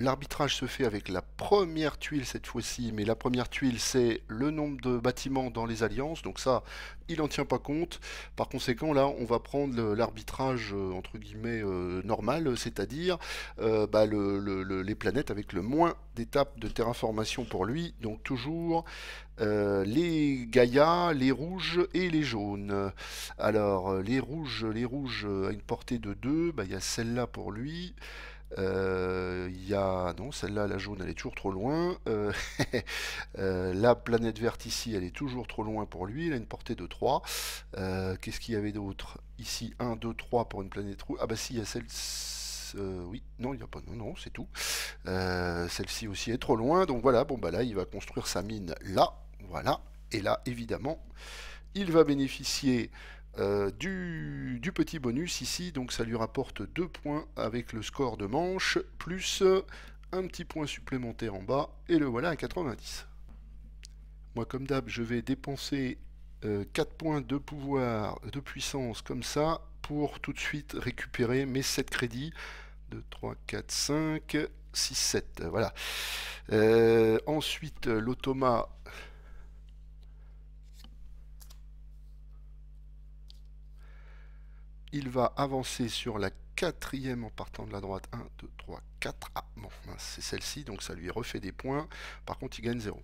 L'arbitrage se fait avec la première tuile cette fois-ci, mais la première tuile c'est le nombre de bâtiments dans les alliances, donc ça il n'en tient pas compte. Par conséquent là on va prendre l'arbitrage euh, entre guillemets euh, normal, euh, c'est-à-dire bah, les planètes avec le moins d'étapes de terraformation pour lui, donc toujours les Gaïa, les rouges et les jaunes. Alors les rouges, les rouges à une portée de 2, bah, il y a celle-là pour lui. Il euh, y a... Non, celle-là, la jaune, elle est toujours trop loin. Euh, euh, la planète verte ici, elle est toujours trop loin pour lui. Il a une portée de 3. Qu'est-ce qu'il y avait d'autre Ici, 1, 2, 3 pour une planète rouge. Ah bah si, il y a celle... oui, non, il n'y a pas... Non, non, c'est tout. Celle-ci aussi est trop loin. Donc voilà, bon bah là, il va construire sa mine là. Voilà. Et là, évidemment, il va bénéficier euh, du, petit bonus ici, donc ça lui rapporte 2 points avec le score de manche, plus un petit point supplémentaire en bas, et le voilà à 90. Moi comme d'hab, je vais dépenser 4 euh, points de pouvoir, de puissance comme ça, pour tout de suite récupérer mes 7 crédits. 2, 3, 4, 5, 6, 7, voilà. Euh, ensuite, l'automa, il va avancer sur la quatrième en partant de la droite. 1, 2, 3, 4. Ah bon, c'est celle-ci, donc ça lui refait des points. Par contre, il gagne 0.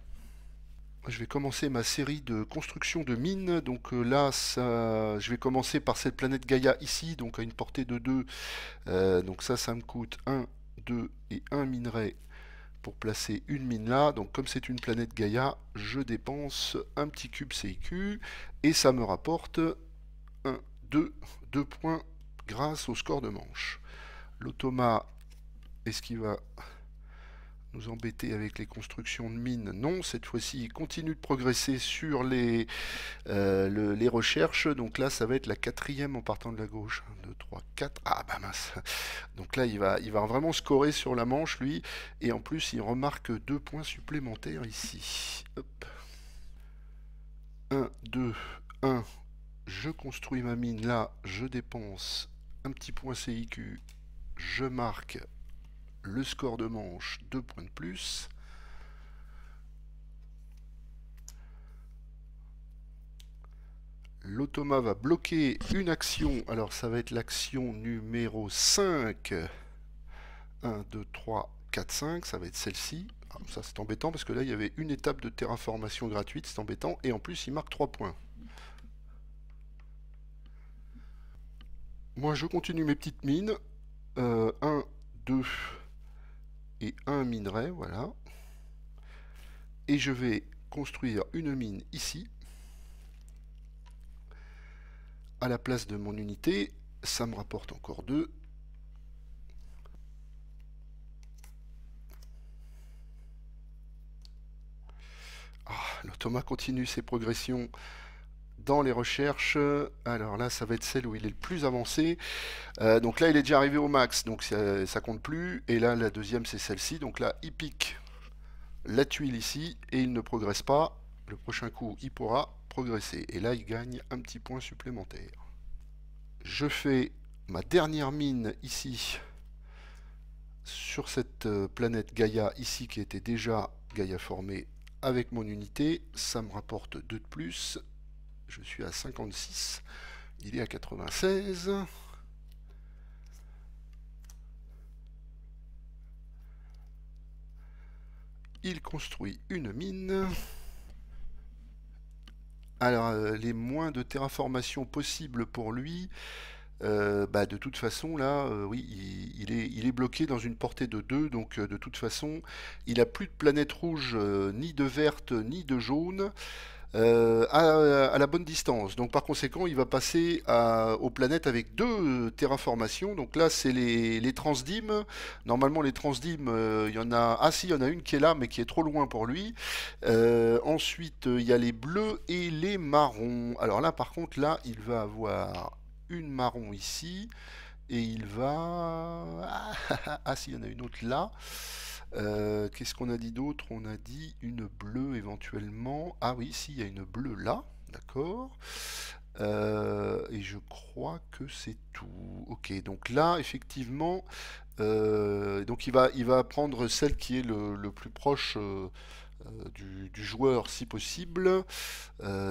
Je vais commencer ma série de construction de mines. Donc euh, là, je vais commencer par cette planète Gaïa ici, donc à une portée de 2. Euh, donc ça, ça me coûte 1, 2 et 1 minerai pour placer une mine là. Donc comme c'est une planète Gaïa, je dépense un petit cube CIQ et ça me rapporte 2, points grâce au score de manche. L'automa, est-ce qu'il va nous embêter avec les constructions de mines. Non, cette fois-ci, il continue de progresser sur les, euh, les recherches. Donc là, ça va être la quatrième en partant de la gauche. 1, 2, 3, 4. Ah bah mince. Donc là, il va, il va vraiment scorer sur la manche, lui. Et en plus, il remarque deux points supplémentaires ici. 1, 2, 1, je construis ma mine là, je dépense un petit point CIQ, je marque le score de manche, 2 points de plus. L'automa va bloquer une action, alors ça va être l'action numéro 5. 1, 2, 3, 4, 5, ça va être celle-ci. Ah, ça c'est embêtant parce que là il y avait une étape de terraformation gratuite, c'est embêtant, et en plus il marque 3 points. Moi, je continue mes petites mines. 1, euh, 2 et 1 minerai, voilà. Et je vais construire une mine ici. À la place de mon unité, ça me rapporte encore 2. Ah, Thomas continue ses progressions dans les recherches. Alors là, ça va être celle où il est le plus avancé. Euh, donc là, il est déjà arrivé au max, donc ça, ça compte plus. Et là, la deuxième, c'est celle-ci. Donc là, il pique la tuile ici et il ne progresse pas. Le prochain coup, il pourra progresser. Et là, il gagne un petit point supplémentaire. Je fais ma dernière mine ici sur cette euh, planète Gaïa ici qui était déjà Gaïa formée avec mon unité. Ça me rapporte 2 de plus je suis à 56, il est à 96. Il construit une mine. Alors, euh, les moins de terraformation possibles pour lui, euh, bah, de toute façon, là, euh, oui, il, est, il, est, bloqué dans une portée de 2, donc de toute façon, il n'a plus de planète rouge, ni de verte, ni de jaune. Euh, à, la bonne distance. Donc par conséquent, il va passer aux planètes avec deux terraformations. Donc là, c'est les, transdimes. Normalement, les transdimes, euh, il y en a... Ah si, il y en a une qui est là, mais qui est trop loin pour lui. Euh, ensuite, il y a les bleus et les marrons. Alors là, par contre, là, il va avoir une marron ici. Et il va... ah, ah, ah, ah si, il y en a une autre là. Euh, qu'est-ce qu'on a dit d'autre On a dit une bleue éventuellement. Ah oui, si, il y a une bleue là, d'accord. Euh, et je crois que c'est tout. Ok, donc là, effectivement, euh, donc il va, il va prendre celle qui est le, plus proche du, joueur si possible.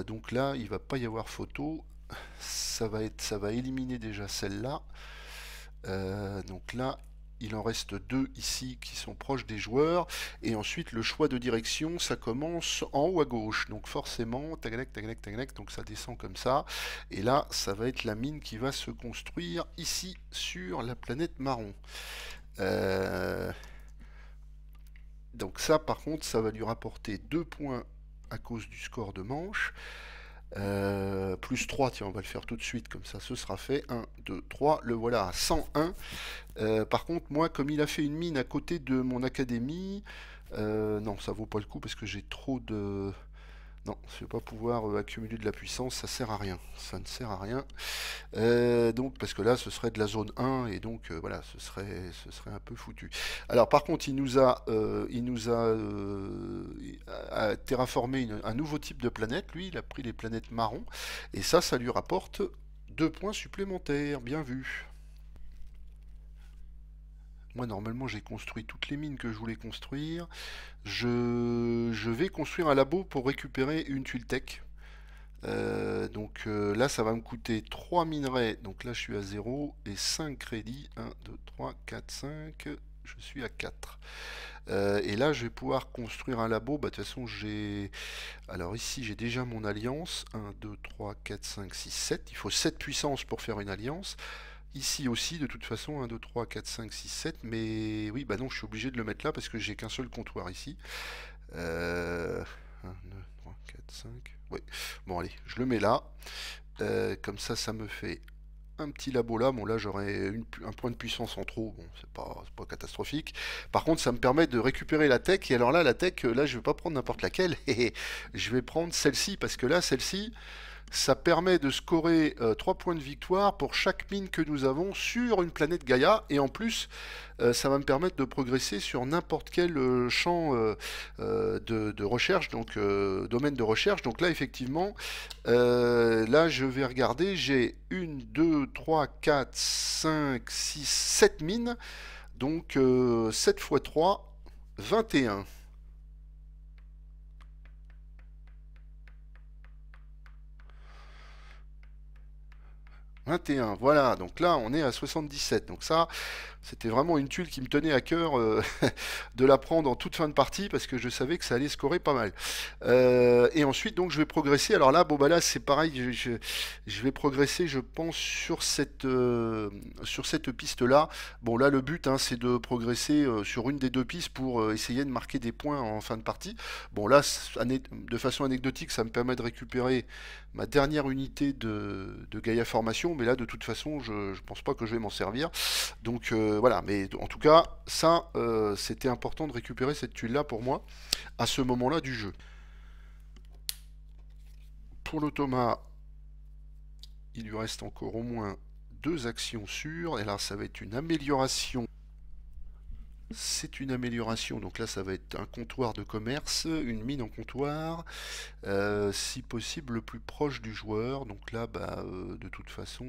donc là, il va pas y avoir photo. Ça va, être, ça va éliminer déjà celle-là. donc là, il en reste deux ici qui sont proches des joueurs, et ensuite le choix de direction, ça commence en haut à gauche, donc forcément, tac donc ça descend comme ça, et là, ça va être la mine qui va se construire ici sur la planète marron. Euh, donc ça, par contre, ça va lui rapporter deux points à cause du score de manche. Euh, plus 3, tiens, on va le faire tout de suite, comme ça ce sera fait. 1, 2, 3, le voilà à 101. Euh, par contre, moi, comme il a fait une mine à côté de mon académie, euh, non, ça vaut pas le coup parce que j'ai trop de... Non, je ne vais pas pouvoir euh, accumuler de la puissance, ça sert à rien. Ça ne sert à rien. Euh, donc, parce que là, ce serait de la zone 1, et donc euh, voilà, ce serait, ce serait un peu foutu. Alors par contre, il nous a, il nous a, terraformé un nouveau type de planète. Lui, il a pris les planètes marron, et ça, ça lui rapporte deux points supplémentaires. Bien vu. Moi, normalement, j'ai construit toutes les mines que je voulais construire. Je, vais construire un labo pour récupérer une tuile euh, donc euh, là, ça va me coûter 3 minerais. Donc là, je suis à 0 et 5 crédits. 1, 2, 3, 4, 5. Je suis à 4. Euh, et là, je vais pouvoir construire un labo. Bah, de toute façon, j'ai... Alors ici, j'ai déjà mon alliance. 1, 2, 3, 4, 5, 6, 7. Il faut 7 puissances pour faire une alliance. Ici aussi, de toute façon, 1, 2, 3, 4, 5, 6, 7. Mais oui, bah non, je suis obligé de le mettre là parce que j'ai qu'un seul comptoir ici. 1, 2, 3, 4, 5. Oui. Bon, allez, je le mets là. Euh, comme ça, ça me fait un petit labo là. Bon, là, j'aurais un point de puissance en trop. Bon, c'est pas, pas catastrophique. Par contre, ça me permet de récupérer la tech. Et alors là, la tech, là, je vais pas prendre n'importe laquelle. je vais prendre celle-ci parce que là, celle-ci ça permet de scorer 3 euh, points de victoire pour chaque mine que nous avons sur une planète Gaïa. Et en plus, euh, ça va me permettre de progresser sur n'importe quel euh, champ de, de, recherche, donc domaine de recherche. Donc là, effectivement, là, je vais regarder. J'ai 1, 2, 3, 4, 5, 6, 7 mines. Donc 7 x 3, 21. 21, voilà, donc là on est à 77, donc ça c'était vraiment une tuile qui me tenait à cœur euh, de la prendre en toute fin de partie parce que je savais que ça allait scorer pas mal. Euh, et ensuite, donc, je vais progresser. Alors là, bon, bah là, c'est pareil. Je, vais progresser, je pense, sur cette, euh, sur cette piste-là. Bon, là, le but, hein, c'est de progresser sur une des deux pistes pour essayer de marquer des points en fin de partie. Bon, là, de façon anecdotique, ça me permet de récupérer ma dernière unité de, de Gaia Formation. Mais là, de toute façon, je ne pense pas que je vais m'en servir. Donc, euh, voilà, mais en tout cas, ça, euh, c'était important de récupérer cette tuile-là pour moi, à ce moment-là du jeu. Pour Thomas, il lui reste encore au moins deux actions sûres, et là, ça va être une amélioration c'est une amélioration, donc là ça va être un comptoir de commerce, une mine en comptoir, euh, si possible le plus proche du joueur. Donc là, bah, euh, de toute façon,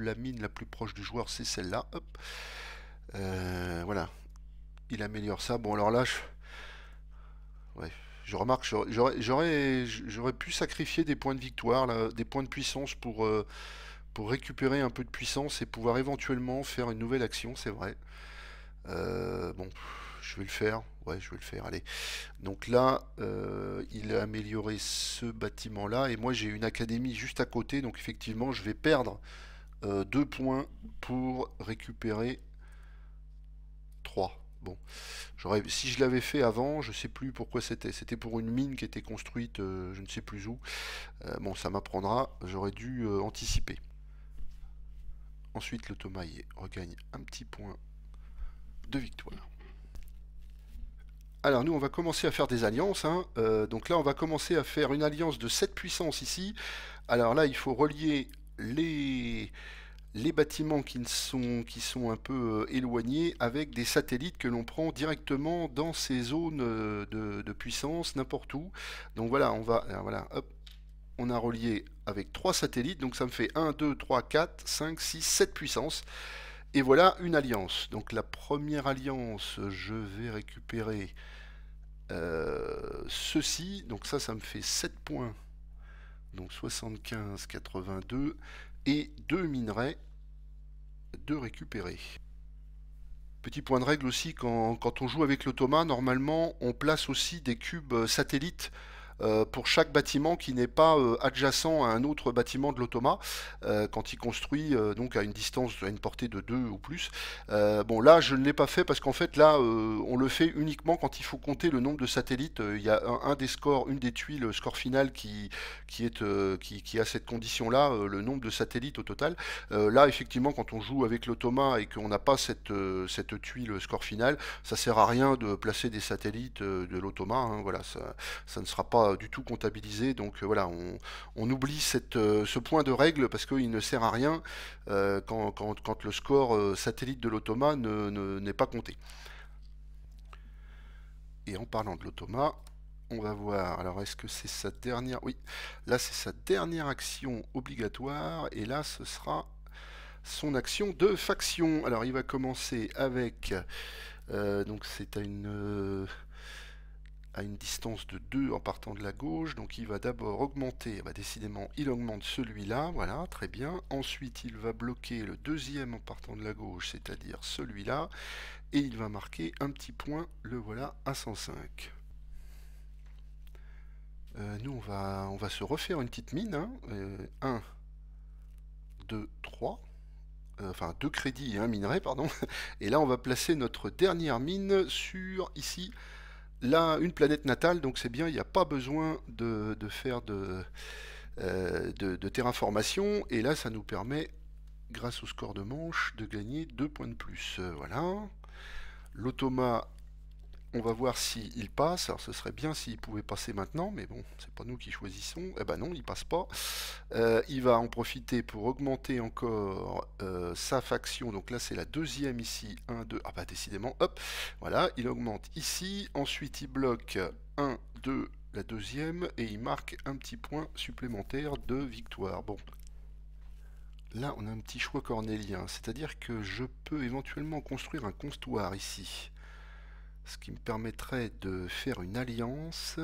la mine la plus proche du joueur c'est celle-là. Euh, voilà, il améliore ça. Bon alors là, je, je remarque, j'aurais pu sacrifier des points de victoire, des points de puissance pour récupérer un peu de puissance et pouvoir éventuellement faire une nouvelle action, c'est vrai. Euh, bon, je vais le faire. Ouais, je vais le faire. Allez. Donc là, euh, il a amélioré ce bâtiment-là. Et moi, j'ai une académie juste à côté. Donc effectivement, je vais perdre euh, deux points pour récupérer 3. Bon, si je l'avais fait avant, je ne sais plus pourquoi c'était. C'était pour une mine qui était construite, euh, je ne sais plus où. bon, ça m'apprendra. J'aurais dû anticiper. Ensuite, le Tomaï regagne un petit point de victoire. Alors nous on va commencer à faire des alliances, hein. euh, donc là on va commencer à faire une alliance de 7 puissances ici, alors là il faut relier les, les bâtiments qui sont, qui sont un peu euh, éloignés avec des satellites que l'on prend directement dans ces zones euh, de, puissance, n'importe où. Donc voilà, on va, voilà, hop, on a relié avec trois satellites, donc ça me fait 1, 2, 3, 4, 5, 6, 7 puissances. Et voilà une alliance. Donc la première alliance, je vais récupérer euh, ceci. Donc ça, ça me fait 7 points. Donc 75, 82. Et 2 minerais de récupérer. Petit point de règle aussi, quand, quand on joue avec le Thomas, normalement, on place aussi des cubes euh, satellites euh, pour chaque bâtiment qui n'est pas euh, adjacent à un autre bâtiment de l'automa, euh, quand il construit donc à une distance, à une portée de 2 ou plus. bon, là, je ne l'ai pas fait parce qu'en fait, là, on le fait uniquement quand il faut compter le nombre de satellites. Il y a un, des scores, une des tuiles, score final qui, qui, est, qui, a cette condition-là, le nombre de satellites au total. là, effectivement, quand on joue avec l'automa et qu'on n'a pas cette, cette tuile score final, ça sert à rien de placer des satellites de l'automa. Hein, voilà, ça ne sera pas du tout comptabilisé. Donc euh, voilà, on, oublie euh, ce point de règle parce qu'il ne sert à rien euh, quand, quand, le score satellite de l'automa n'est ne, n'est pas compté. Et en parlant de l'automa, on va voir. Alors, est-ce que c'est sa dernière Oui, là, c'est sa dernière action obligatoire. Et là, ce sera son action de faction. Alors, il va commencer avec... donc, c'est à une à une distance de 2 en partant de la gauche, donc il va d'abord augmenter, bah, décidément il augmente celui-là, voilà, très bien. Ensuite il va bloquer le deuxième en partant de la gauche, c'est-à-dire celui-là, et il va marquer un petit point, le voilà à 105. Euh, nous on va, on va se refaire une petite mine, 1, 2, 3, enfin deux crédits et un hein, minerai, pardon. Et là, on va placer notre dernière mine sur ici là, une planète natale, donc c'est bien, il n'y a pas besoin de, faire euh, de, de, terraformation. Et là, ça nous permet, grâce au score de manche, de gagner 2 points de plus. Euh, voilà. L'automa on va voir s'il passe. Alors ce serait bien s'il pouvait passer maintenant, mais bon, c'est pas nous qui choisissons. Eh ben non, il passe pas. Euh, il va en profiter pour augmenter encore euh, sa faction. Donc là, c'est la deuxième ici. 1, 2. Ah bah décidément, hop. Voilà, il augmente ici. Ensuite, il bloque 1, 2, la deuxième. Et il marque un petit point supplémentaire de victoire. Bon, Là, on a un petit choix cornélien, c'est-à-dire que je peux éventuellement construire un comptoir ici. Ce qui me permettrait de faire une alliance.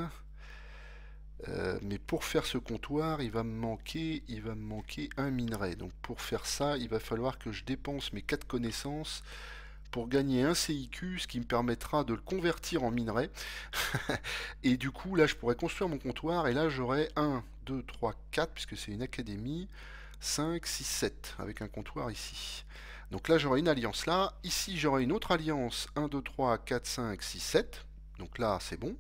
Euh, mais pour faire ce comptoir, il va me manquer, il va me manquer un minerai. Donc pour faire ça, il va falloir que je dépense mes 4 connaissances pour gagner un CIQ, ce qui me permettra de le convertir en minerai. et du coup, là, je pourrais construire mon comptoir, et là, j'aurai 1, 2, 3, 4, puisque c'est une académie, 5, 6, 7, avec un comptoir ici. Donc là, j'aurai une alliance là. Ici, j'aurai une autre alliance. 1, 2, 3, 4, 5, 6, 7. Donc là, c'est bon.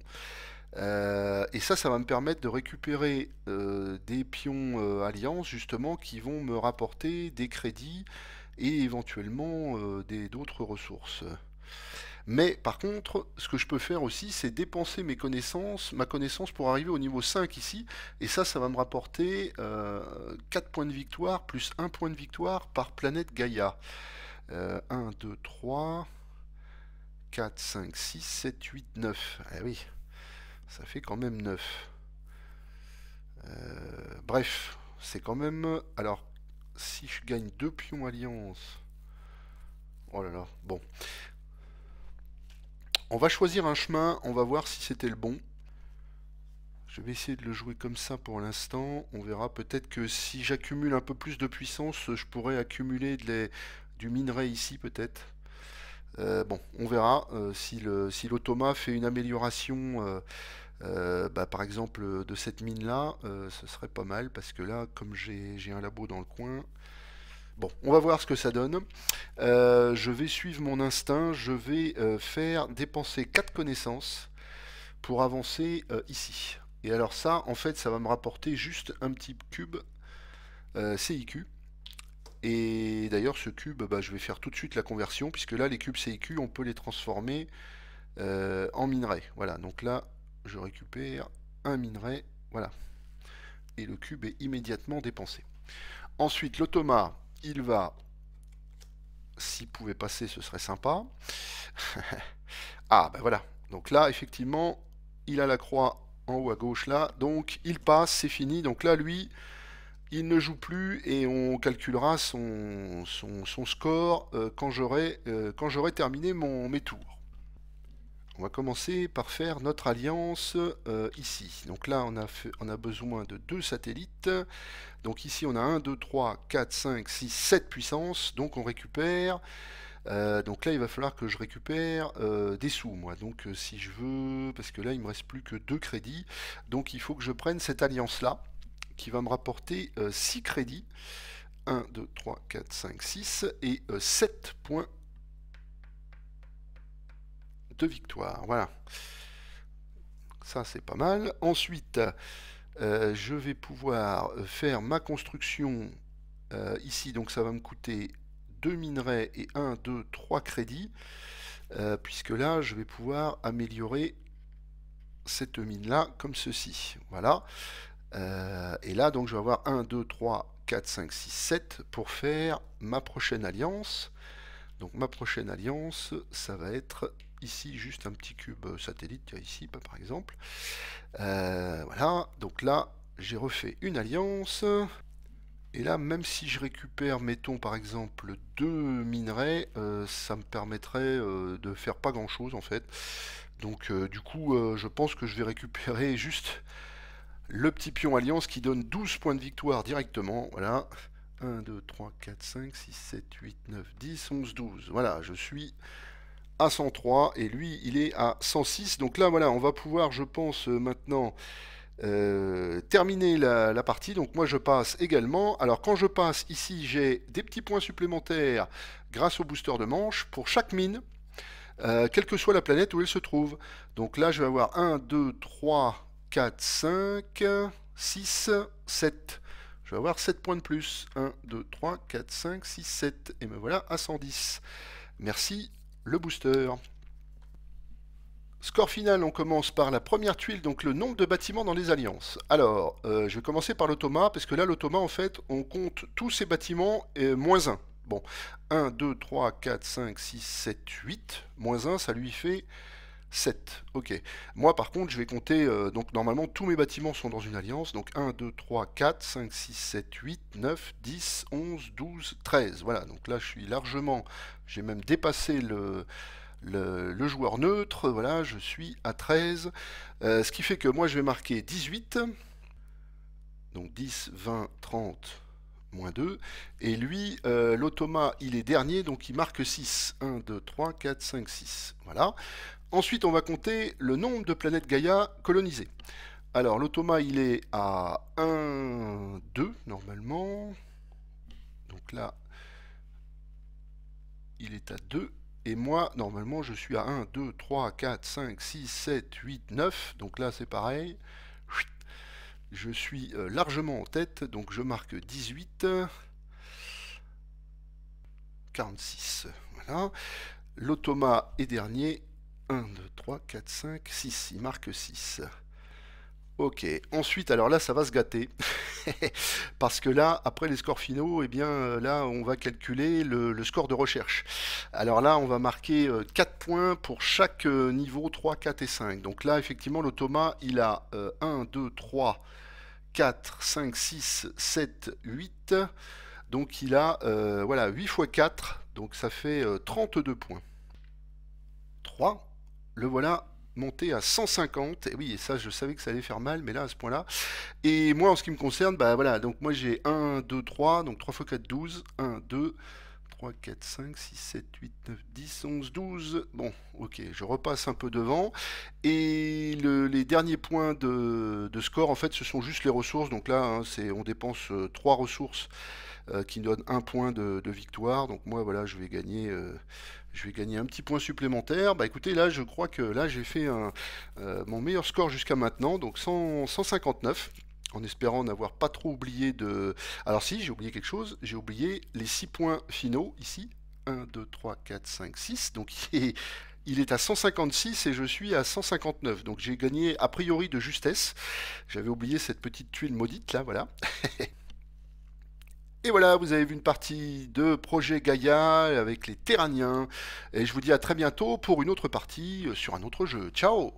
Euh, et ça, ça va me permettre de récupérer euh, des pions euh, alliance, justement, qui vont me rapporter des crédits et éventuellement d'autres ressources. Mais par contre, ce que je peux faire aussi, c'est dépenser mes connaissances, ma connaissance pour arriver au niveau 5 ici. Et ça, ça va me rapporter 4 euh, points de victoire plus 1 point de victoire par planète Gaïa. 1, 2, 3, 4, 5, 6, 7, 8, 9. Ah oui, ça fait quand même 9. Euh, bref, c'est quand même... Alors, si je gagne 2 pions alliance... Oh là là, bon. On va choisir un chemin, on va voir si c'était le bon. Je vais essayer de le jouer comme ça pour l'instant. On verra peut-être que si j'accumule un peu plus de puissance, je pourrais accumuler du minerai ici peut-être. Euh, bon, on verra euh, si l'automa fait une amélioration, euh, bah, par exemple, de cette mine-là. ce serait pas mal parce que là, comme j'ai un labo dans le coin, Bon, on va voir ce que ça donne. Euh, je vais suivre mon instinct, je vais euh, faire dépenser 4 connaissances pour avancer euh, ici. Et alors ça, en fait, ça va me rapporter juste un petit cube CIQ. Et d'ailleurs, ce cube, bah, je vais faire tout de suite la conversion, puisque là, les cubes CIQ, on peut les transformer en minerai. Voilà, donc là, je récupère un minerai, voilà. Et le cube est immédiatement dépensé. Ensuite, l'automat. Il va, s'il pouvait passer, ce serait sympa. ah, ben voilà. Donc là, effectivement, il a la croix en haut à gauche là. Donc il passe, c'est fini. Donc là, lui, il ne joue plus et on calculera son, son, score euh, euh, quand j'aurai terminé mon, mes tours. On va commencer par faire notre alliance euh, ici. Donc là, on a, fait, on a besoin de deux satellites. Donc ici, on a 1, 2, 3, 4, 5, 6, 7 puissances. Donc on récupère... Euh, donc là, il va falloir que je récupère euh, des sous, moi. Donc si je veux... Parce que là, il me reste plus que deux crédits. Donc il faut que je prenne cette alliance-là, qui va me rapporter 6 crédits. 1, 2, 3, 4, 5, 6 et 7 points de victoire. Voilà. Ça, c'est pas mal. Ensuite, euh, je vais pouvoir faire ma construction euh, ici. Donc, ça va me coûter 2 minerais et 1, 2, 3 crédits. Euh, puisque là, je vais pouvoir améliorer cette mine-là comme ceci. Voilà. et là, donc, je vais avoir 1, 2, 3, 4, 5, 6, 7 pour faire ma prochaine alliance. Donc ma prochaine alliance, ça va être ici juste un petit cube euh, satellite, ici bah, par exemple. Euh, voilà, donc là j'ai refait une alliance. Et là, même si je récupère, mettons par exemple deux minerais, euh, ça me permettrait de faire pas grand chose en fait. Donc du coup, je pense que je vais récupérer juste le petit pion alliance qui donne 12 points de victoire directement. Voilà. 1, 2, 3, 4, 5, 6, 7, 8, 9, 10, 11, 12. Voilà, je suis à 103 et lui il est à 106. Donc là voilà, on va pouvoir je pense euh, maintenant euh, terminer la, partie. Donc moi je passe également. Alors quand je passe ici j'ai des petits points supplémentaires grâce au booster de manche pour chaque mine. Euh, quelle que soit la planète où elle se trouve. Donc là, je vais avoir 1, 2, 3, 4, 5, 6, 7. Je vais avoir 7 points de plus. 1, 2, 3, 4, 5, 6, 7. Et me voilà à 110. Merci le booster. Score final, on commence par la première tuile, donc le nombre de bâtiments dans les alliances. Alors, euh, je vais commencer par l'automa, parce que là, l'automa, en fait, on compte tous ces bâtiments, et moins 1. Bon, 1, 2, 3, 4, 5, 6, 7, 8, moins 1, ça lui fait 7. Ok. Moi, par contre, je vais compter. Euh, donc, normalement, tous mes bâtiments sont dans une alliance. Donc, 1, 2, 3, 4, 5, 6, 7, 8, 9, 10, 11, 12, 13. Voilà. Donc là, je suis largement. J'ai même dépassé le. Le, joueur neutre, voilà, je suis à 13, euh, ce qui fait que moi je vais marquer 18, donc 10, 20, 30, moins 2, et lui, euh, l'automa, il est dernier, donc il marque 6, 1, 2, 3, 4, 5, 6, voilà, Ensuite, on va compter le nombre de planètes Gaïa colonisées. Alors, l'automa, il est à 1, 2, normalement. Donc là, il est à 2. Et moi, normalement, je suis à 1, 2, 3, 4, 5, 6, 7, 8, 9. Donc là, c'est pareil. Je suis euh, largement en tête, donc je marque 18. 46. Voilà. L'automa est dernier 1, 2, 3, 4, 5, 6. Il marque 6. Ok, ensuite, alors là, ça va se gâter. Parce que là, après les scores finaux, eh bien euh, là, on va calculer le, score de recherche. Alors là, on va marquer 4 euh, points pour chaque euh, niveau 3, 4 et 5. Donc là, effectivement, le Thomas, il a 1, 2, 3, 4, 5, 6, 7, 8. Donc il a voilà, 8 x 4, donc ça fait 32 points. 3 le voilà monté à 150. Et oui, et ça, je savais que ça allait faire mal, mais là, à ce point-là. Et moi, en ce qui me concerne, bah voilà, donc moi j'ai 1, 2, 3, donc 3 x 4, 12. 1, 2, 3, 4, 5, 6, 7, 8, 9, 10, 11, 12. Bon, ok, je repasse un peu devant. Et les derniers points de, score, en fait, ce sont juste les ressources. Donc là, hein, c'est on dépense 3 euh, ressources euh, qui donnent un point de, victoire. Donc moi, voilà, je vais gagner, euh, je vais gagner un petit point supplémentaire. Bah écoutez, là je crois que là j'ai fait euh, mon meilleur score jusqu'à maintenant, donc 159 en espérant n'avoir pas trop oublié de... Alors si, j'ai oublié quelque chose, j'ai oublié les 6 points finaux, ici, 1, 2, 3, 4, 5, 6, donc il est à 156 et je suis à 159. Donc j'ai gagné a priori de justesse. J'avais oublié cette petite tuile maudite là, voilà. Et voilà, vous avez vu une partie de Projet Gaïa avec les Terraniens. Et je vous dis à très bientôt pour une autre partie euh, sur un autre jeu. Ciao